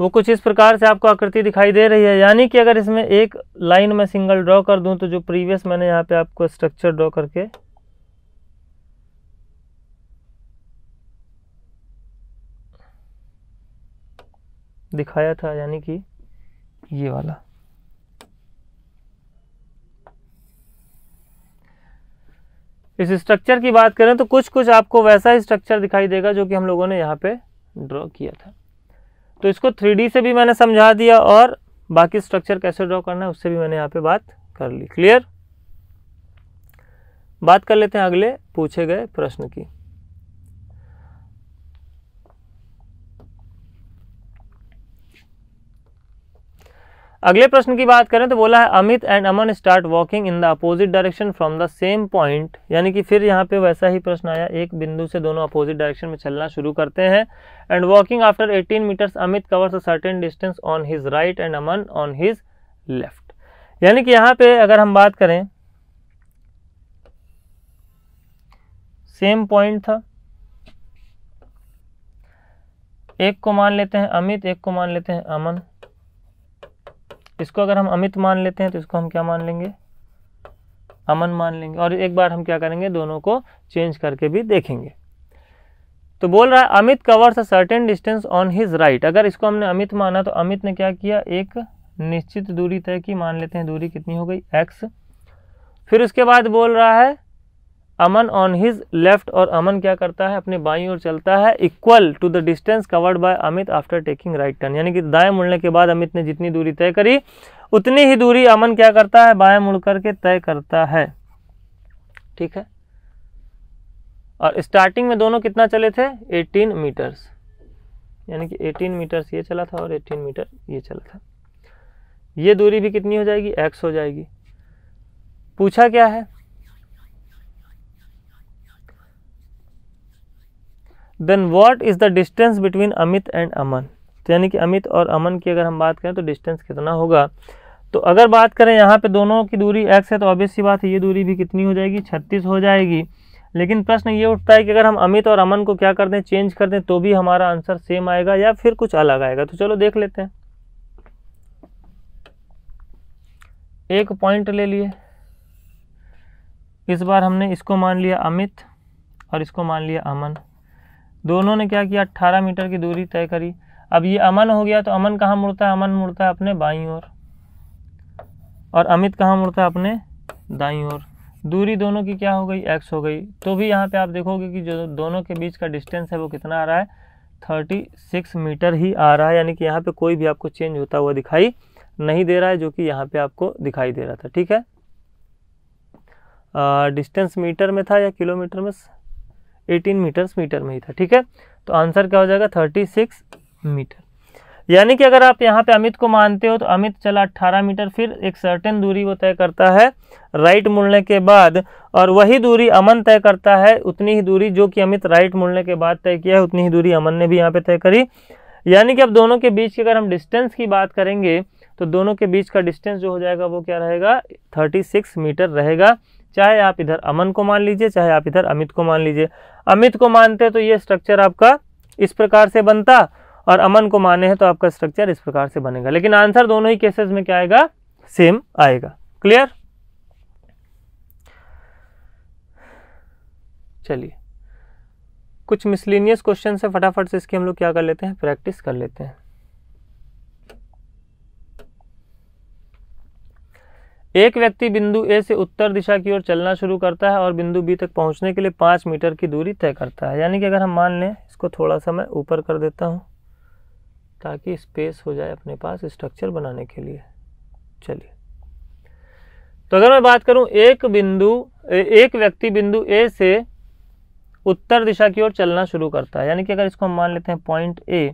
वो कुछ इस प्रकार से आपको आकृति दिखाई दे रही है यानी कि अगर इसमें एक लाइन में सिंगल ड्रॉ कर दूं तो जो प्रीवियस मैंने यहाँ पे आपको स्ट्रक्चर ड्रॉ करके दिखाया था यानी कि ये वाला इस स्ट्रक्चर की बात करें तो कुछ कुछ आपको वैसा ही स्ट्रक्चर दिखाई देगा जो कि हम लोगों ने यहाँ पे ड्रॉ किया था तो इसको थ्री से भी मैंने समझा दिया और बाकी स्ट्रक्चर कैसे ड्रॉ करना है उससे भी मैंने यहाँ पे बात कर ली क्लियर बात कर लेते हैं अगले पूछे गए प्रश्न की अगले प्रश्न की बात करें तो बोला है Amit and Aman start walking in the opposite direction from the same point यानी कि फिर यहाँ पे वैसा ही प्रश्न आया एक बिंदु से दोनों अपोजिट डायरेक्शन में चलना शुरू करते हैं and walking after 18 metres Amit covers a certain distance on his right and Aman on his left यानी कि यहाँ पे अगर हम बात करें सेम पॉइंट था एक को मान लेते हैं अमित एक को मान लेते हैं अमन इसको अगर हम अमित मान लेते हैं तो इसको हम क्या मान लेंगे अमन मान लेंगे और एक बार हम क्या करेंगे दोनों को चेंज करके भी देखेंगे तो बोल रहा है Amit covers a certain distance on his right अगर इसको हमने अमित माना तो अमित ने क्या किया एक निश्चित दूरी तय की मान लेते हैं दूरी कितनी हो गई एक्स फिर उसके बाद बोल रहा है अमन ऑन हिज लेफ्ट और अमन क्या करता है अपने बाई ओर चलता है equal to the distance covered by Amit after taking right turn यानी कि दाएं मुड़ने के बाद अमित ने जितनी दूरी तय करी उतनी ही दूरी अमन क्या करता है बाएं मुड़ करके तय करता है ठीक है और स्टार्टिंग में दोनों कितना चले थे 18 मीटर्स यानी कि 18 मीटर्स ये चला था और 18 मीटर ये चला था ये दूरी भी कितनी हो जाएगी एक्स हो जाएगी पूछा क्या है then what is the distance between Amit and Aman तो यानी कि अमित और अमन की अगर हम बात करें तो डिस्टेंस कितना होगा तो अगर बात करें यहाँ पे दोनों की दूरी एक्स है तो ऑब्वियस सी बात है ये दूरी भी कितनी हो जाएगी छत्तीस हो जाएगी लेकिन प्रश्न ये उठता है कि अगर हम अमित और अमन को क्या कर दें चेंज कर दें तो भी हमारा आंसर सेम आएगा या फिर कुछ अलग आएगा तो चलो देख लेते हैं एक पॉइंट ले लिए इस बार हमने इसको मान लिया अमित और इसको मान लिया अमन दोनों ने क्या किया अट्ठारह मीटर की दूरी तय करी अब ये अमन हो गया तो अमन कहाँ मुड़ता है अमन मुड़ता है अपने बाई ओर और।, और अमित कहाँ मुड़ता है अपने दाई ओर दूरी दोनों की क्या हो गई एक्स हो गई तो भी यहाँ पे आप देखोगे कि जो दोनों के बीच का डिस्टेंस है वो कितना आ रहा है थर्टी सिक्स मीटर ही आ रहा है यानी कि यहाँ पे कोई भी आपको चेंज होता हुआ दिखाई नहीं दे रहा है जो कि यहाँ पे आपको दिखाई दे रहा था ठीक है डिस्टेंस मीटर में था या किलोमीटर में 18 मीटर्स मीटर में ही था ठीक है तो आंसर क्या हो जाएगा 36 मीटर यानी कि अगर आप यहाँ पे अमित को मानते हो तो अमित चला 18 मीटर फिर एक सर्टेन दूरी वो तय करता है राइट मुड़ने के बाद और वही दूरी अमन तय करता है उतनी ही दूरी जो कि अमित राइट मुड़ने के बाद तय किया है उतनी ही दूरी अमन ने भी यहाँ पे तय करी यानी कि अब दोनों के बीच की अगर हम डिस्टेंस की बात करेंगे तो दोनों के बीच का डिस्टेंस जो हो जाएगा वो क्या रहेगा थर्टी मीटर रहेगा चाहे आप इधर अमन को मान लीजिए चाहे आप इधर अमित को मान लीजिए अमित को मानते तो ये स्ट्रक्चर आपका इस प्रकार से बनता और अमन को माने हैं तो आपका स्ट्रक्चर इस प्रकार से बनेगा लेकिन आंसर दोनों ही केसेस में क्या आएगा सेम आएगा क्लियर चलिए कुछ मिसलिनियस क्वेश्चन से फटाफट से इसकी हम लोग क्या कर लेते हैं प्रैक्टिस कर लेते हैं एक व्यक्ति बिंदु ए से उत्तर दिशा की ओर चलना शुरू करता है और बिंदु बी तक पहुंचने के लिए पाँच मीटर की दूरी तय करता है यानी कि अगर हम मान लें इसको थोड़ा सा मैं ऊपर कर देता हूँ ताकि स्पेस हो जाए अपने पास स्ट्रक्चर बनाने के लिए चलिए तो अगर मैं बात करूं एक बिंदु एक व्यक्ति बिंदु ए से उत्तर दिशा की ओर चलना शुरू करता है यानी कि अगर इसको हम मान लेते हैं पॉइंट ए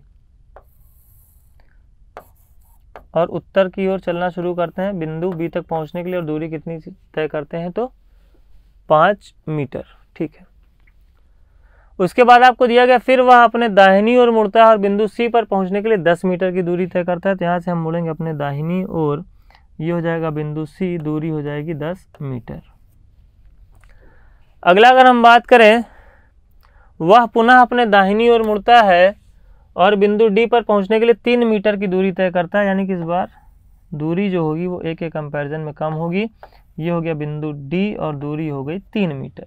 और उत्तर की ओर चलना शुरू करते हैं बिंदु बी तक पहुंचने के लिए और दूरी कितनी तय करते हैं तो पाँच मीटर ठीक है उसके बाद आपको दिया गया फिर वह अपने दाहिनी ओर मुड़ता है और बिंदु सी पर पहुंचने के लिए दस मीटर की दूरी तय करता है तो यहाँ से हम मुड़ेंगे अपने दाहिनी ओर ये हो जाएगा बिंदु सी दूरी हो जाएगी दस मीटर अगला अगर हम बात करें वह पुनः अपने दाहिनी ओर मुड़ता है और बिंदु डी पर पहुंचने के लिए तीन मीटर की दूरी तय करता है यानी कि इस बार दूरी जो होगी वो ए के कंपैरिजन में कम होगी ये हो गया बिंदु डी और दूरी हो गई तीन मीटर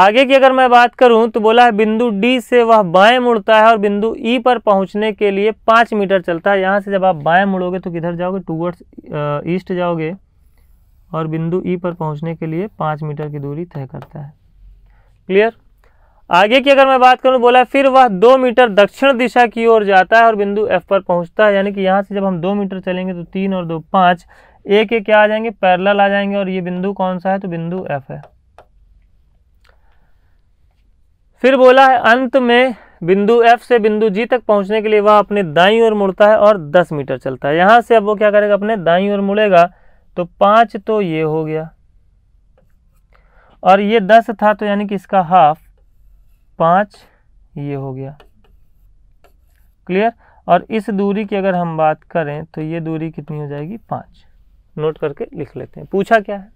आगे की अगर मैं बात करूं तो बोला है बिंदु डी से वह बाएं मुड़ता है और बिंदु ई e पर पहुंचने के लिए पाँच मीटर चलता है यहाँ से जब आप बाएं मुड़ोगे तो किधर जाओगे टूवर्ड्स ईस्ट uh, जाओगे और बिंदु ई e पर पहुंचने के लिए पाँच मीटर की दूरी तय करता है क्लियर आगे की अगर मैं बात करूं बोला फिर वह दो मीटर दक्षिण दिशा की ओर जाता है और बिंदु एफ पर पहुंचता है यानी कि यहां से जब हम दो मीटर चलेंगे तो तीन और दो पांच एक एक क्या आ जाएंगे पैरल आ जाएंगे और ये बिंदु कौन सा है तो बिंदु एफ है फिर बोला है अंत में बिंदु एफ से बिंदु जी तक पहुंचने के लिए वह अपने दाई ओर मुड़ता है और दस मीटर चलता है यहां से अब वो क्या करेगा अपने दाई ओर मुड़ेगा तो पांच तो ये हो गया और ये दस था तो यानी कि इसका हाफ पाँच ये हो गया क्लियर और इस दूरी की अगर हम बात करें तो ये दूरी कितनी हो जाएगी पाँच नोट करके लिख लेते हैं पूछा क्या है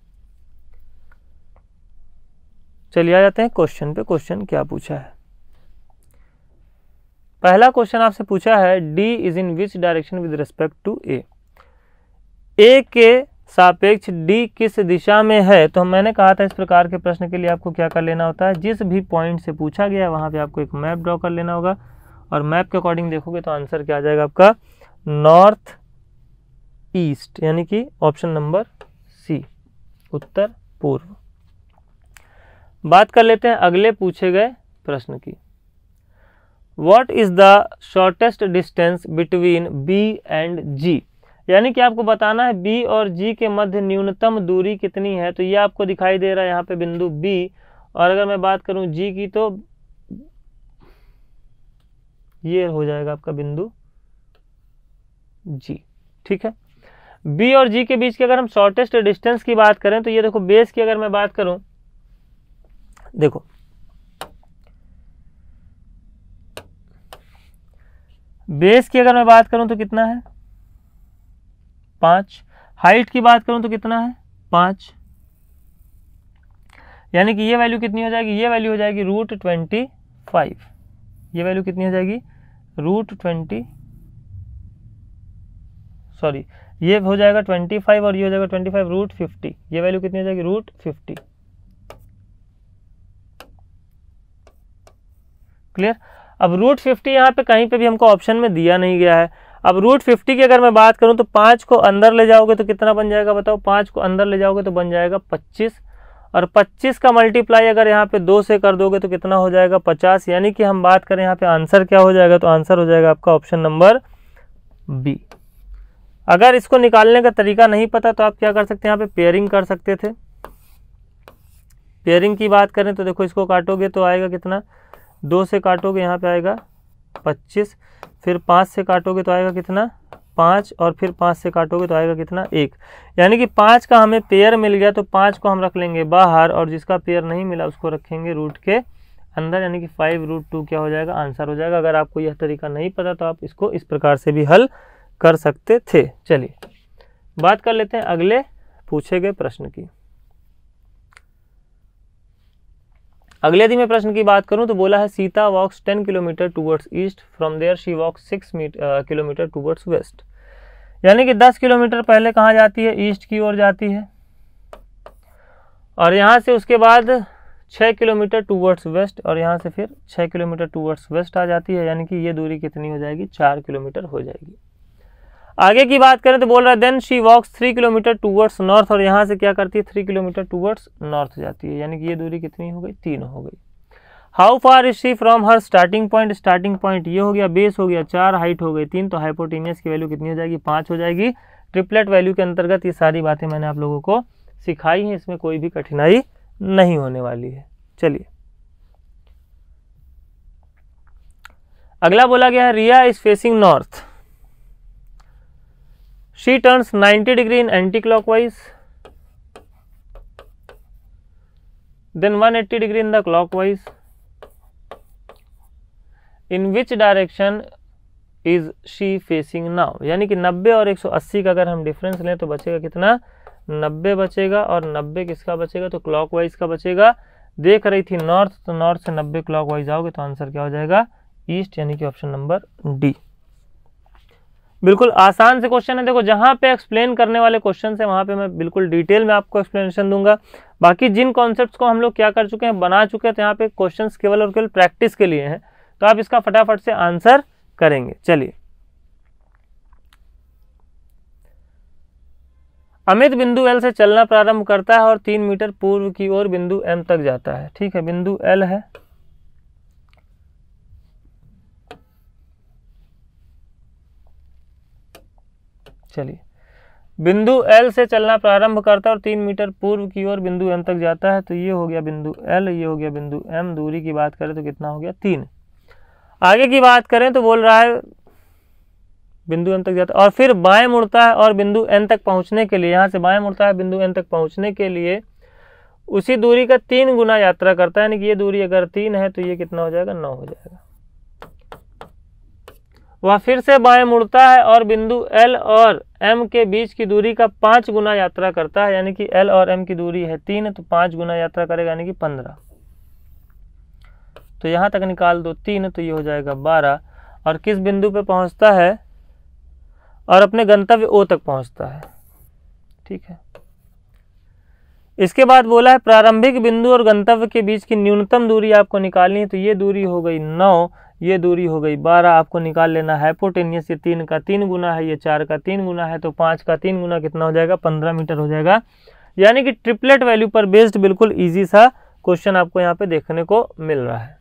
चलिए आ जाते हैं क्वेश्चन पे क्वेश्चन क्या पूछा है पहला क्वेश्चन आपसे पूछा है D is in which direction with respect to A A के सापेक्ष डी किस दिशा में है तो मैंने कहा था इस प्रकार के प्रश्न के लिए आपको क्या कर लेना होता है जिस भी पॉइंट से पूछा गया है वहाँ पर आपको एक मैप ड्रॉ कर लेना होगा और मैप के अकॉर्डिंग देखोगे तो आंसर क्या आ जाएगा आपका नॉर्थ ईस्ट यानी कि ऑप्शन नंबर सी उत्तर पूर्व बात कर लेते हैं अगले पूछे गए प्रश्न की what is the shortest distance between B and G यानी कि आपको बताना है बी और जी के मध्य न्यूनतम दूरी कितनी है तो ये आपको दिखाई दे रहा है यहाँ पे बिंदु बी और अगर मैं बात करूँ जी की तो ये हो जाएगा आपका बिंदु जी ठीक है बी और जी के बीच की अगर हम शॉर्टेस्ट डिस्टेंस की बात करें तो ये देखो बेस की अगर मैं बात करूं देखो बेस की अगर मैं बात करूं तो कितना है पांच हाइट की बात करूं तो कितना है पांच यानी कि ये वैल्यू कितनी हो जाएगी ये वैल्यू हो जाएगी रूट ट्वेंटी फाइव ये वैल्यू कितनी हो जाएगी रूट ट्वेंटी सॉरी ये हो जाएगा ट्वेंटी फाइव और ये हो जाएगा ट्वेंटी फाइव रूट फिफ्टी ये वैल्यू कितनी हो जाएगी रूट फिफ्टी क्लियर अब रूट फिफ्टी यहाँ पे कहीं पे भी हमको ऑप्शन में दिया नहीं गया है अब रूट फिफ्टी की अगर मैं बात करूँ तो पाँच को अंदर ले जाओगे तो कितना बन जाएगा बताओ पाँच को अंदर ले जाओगे तो बन जाएगा पच्चीस और पच्चीस का मल्टीप्लाई अगर यहाँ पे दो से कर दोगे तो कितना हो जाएगा पचास यानी कि हम बात करें यहाँ पे आंसर क्या हो जाएगा तो आंसर हो जाएगा आपका ऑप्शन नंबर बी अगर इसको निकालने का तरीका नहीं पता तो आप क्या कर सकते हैं यहाँ पे पेयरिंग कर सकते थे पेयरिंग की बात करें तो देखो इसको काटोगे तो आएगा कितना दो से काटोगे यहाँ पे आएगा पच्चीस फिर पाँच से काटोगे तो आएगा कितना पाँच और फिर पाँच से काटोगे तो आएगा कितना एक यानी कि पाँच का हमें पेयर मिल गया तो पाँच को हम रख लेंगे बाहर और जिसका पेयर नहीं मिला उसको रखेंगे रूट के अंदर यानी कि फाइव रूट टू क्या हो जाएगा आंसर हो जाएगा अगर आपको यह तरीका नहीं पता तो आप इसको इस प्रकार से भी हल कर सकते थे चलिए बात कर लेते हैं अगले पूछे गए प्रश्न की अगले यदि मैं प्रश्न की बात करूं तो बोला है Sita walks ten kilometre towards east from there she walks six kilometre towards west यानी कि दस किलोमीटर पहले कहाँ जाती है ईस्ट की ओर जाती है और यहाँ से उसके बाद छः किलोमीटर टूवर्ड्स वेस्ट और यहाँ से फिर छः किलोमीटर टूवर्ड्स वेस्ट आ जाती है यानी कि ये दूरी कितनी हो जाएगी चार किलोमीटर हो जाएगी आगे की बात करें तो बोल रहा है then she walks three kilometre towards north और यहाँ से क्या करती है थ्री किलोमीटर टूवर्ड्स नॉर्थ जाती है यानी कि ये दूरी कितनी हो गई तीन हो गई how far is she from her starting point starting point ये हो गया बेस हो गया चार हाइट हो गई तीन तो हाइपोटीनियस की वैल्यू कितनी हो जाएगी पाँच हो जाएगी ट्रिपलेट वैल्यू के अंतर्गत ये सारी बातें मैंने आप लोगों को सिखाई हैं इसमें कोई भी कठिनाई नहीं होने वाली है चलिए अगला बोला गया है Riya is facing north she turns 90 degree in anti-clockwise then 180 degree in the clockwise in which direction is she facing now यानी कि 90 और 180 का अगर हम डिफरेंस लें तो बचेगा कितना 90 बचेगा और 90 किसका बचेगा तो क्लॉकवाइज का बचेगा देख रही थी नॉर्थ तो नॉर्थ से 90 क्लॉकवाइज आओगे तो आंसर क्या हो जाएगा ईस्ट यानी कि ऑप्शन नंबर डी बिल्कुल आसान से क्वेश्चन है देखो जहाँ पे एक्सप्लेन करने वाले क्वेश्चन है वहाँ पे मैं बिल्कुल डिटेल में आपको एक्सप्लेनेशन दूंगा बाकी जिन कॉन्सेप्ट को हम लोग क्या कर चुके हैं बना चुके हैं तो यहाँ पे क्वेश्चन केवल और केवल प्रैक्टिस के लिए हैं तो आप इसका फटाफट से आंसर करेंगे चलिए अमित बिंदु एल से चलना प्रारंभ करता है और तीन मीटर पूर्व की ओर बिंदु एम तक जाता है ठीक है बिंदु एल है चलिए बिंदु एल से चलना प्रारंभ करता है और तीन मीटर पूर्व की ओर बिंदु एम तक जाता है तो ये हो गया बिंदु एल ये हो गया बिंदु एम दूरी की बात करें तो कितना हो गया तीन आगे की बात करें तो बोल रहा है बिंदु एम तक जाता है और फिर बाएं मुड़ता है और बिंदु एन तक पहुंचने के लिए यहाँ से बाएं मुड़ता है बिंदु एन तक पहुंचने के लिए उसी दूरी का तीन गुना यात्रा करता है यानी कि ये दूरी अगर तीन है तो ये कितना हो जाएगा नौ हो जाएगा वह फिर से बाएं मुड़ता है और बिंदु एल और एम के बीच की दूरी का पाँच गुना यात्रा करता है यानी कि एल और एम की दूरी है तीन तो पाँच गुना यात्रा करेगा यानी कि पंद्रह तो यहाँ तक निकाल दो तीन तो ये हो जाएगा बारह और किस बिंदु पे पहुँचता है और अपने गंतव्य ओ तक पहुँचता है ठीक है इसके बाद बोला है प्रारंभिक बिंदु और गंतव्य के बीच की न्यूनतम दूरी आपको निकालनी है तो ये दूरी हो गई नौ ये दूरी हो गई बारह आपको निकाल लेना हाइपोटेनियस ये तीन का तीन गुना है ये चार का तीन गुना है तो पाँच का तीन गुना कितना हो जाएगा पंद्रह मीटर हो जाएगा यानी कि ट्रिपलेट वैल्यू पर बेस्ड बिल्कुल ईजी सा क्वेश्चन आपको यहाँ पे देखने को मिल रहा है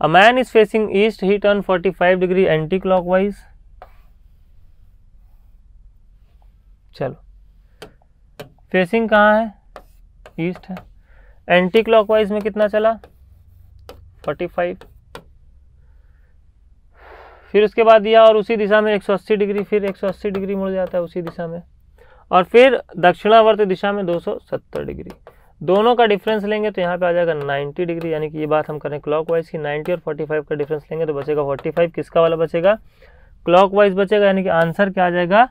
a man is facing east he turn 45 degree anti clockwise चलो फेसिंग कहाँ है ईस्ट है एंटी क्लॉकवाइज में कितना चला थर्टी फाइव फिर उसके बाद यह और उसी दिशा में 180 डिग्री फिर 180 डिग्री मुड़ जाता है उसी दिशा में और फिर दक्षिणावर्त दिशा में 270 डिग्री दोनों का डिफरेंस लेंगे तो यहाँ पे आ जाएगा 90 डिग्री यानी कि ये बात हम करें क्लॉक वाइज की नाइन्टी और फाइव का डिफरेंस लेंगे तो बचेगा फाइव किसका वाला बचेगा क्लॉकवाइज बचेगा यानी कि आंसर क्या आ जाएगा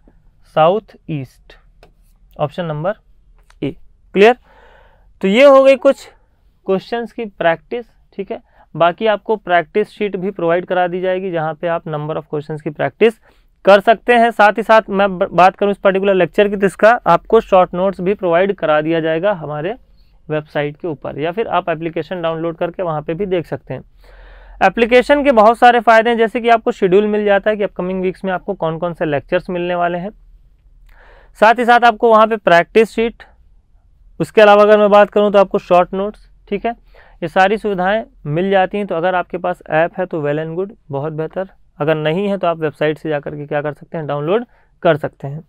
south east option number A clear तो ये हो गई कुछ क्वेश्चंस की प्रैक्टिस ठीक है बाकी आपको प्रैक्टिस शीट भी प्रोवाइड करा दी जाएगी जहाँ पे आप नंबर ऑफ क्वेश्चंस की प्रैक्टिस कर सकते हैं साथ ही साथ मैं बात करूँ इस पर्टिकुलर लेक्चर की तो इसका आपको शॉर्ट नोट्स भी प्रोवाइड करा दिया जाएगा हमारे वेबसाइट के ऊपर या फिर आप एप्लीकेशन डाउनलोड करके वहाँ पर भी देख सकते हैं एप्लीकेशन के बहुत सारे फ़ायदे हैं जैसे कि आपको शेड्यूल मिल जाता है कि अपकमिंग वीक्स में आपको कौन कौन से लेक्चर्स मिलने वाले हैं साथ ही साथ आपको वहाँ पे प्रैक्टिस शीट उसके अलावा अगर मैं बात करूँ तो आपको शॉर्ट नोट्स ठीक है ये सारी सुविधाएं मिल जाती हैं तो अगर आपके पास ऐप है तो वेल एंड गुड बहुत बेहतर अगर नहीं है तो आप वेबसाइट से जाकर के क्या कर सकते हैं डाउनलोड कर सकते हैं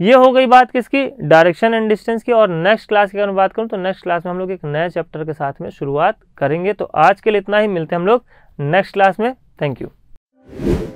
ये हो गई बात किसकी डायरेक्शन एंड डिस्टेंस की और नेक्स्ट क्लास की अगर मैं बात करूँ तो नेक्स्ट क्लास में हम लोग एक नए चैप्टर के साथ में शुरुआत करेंगे तो आज के लिए इतना ही मिलते हैं हम लोग नेक्स्ट क्लास में थैंक यू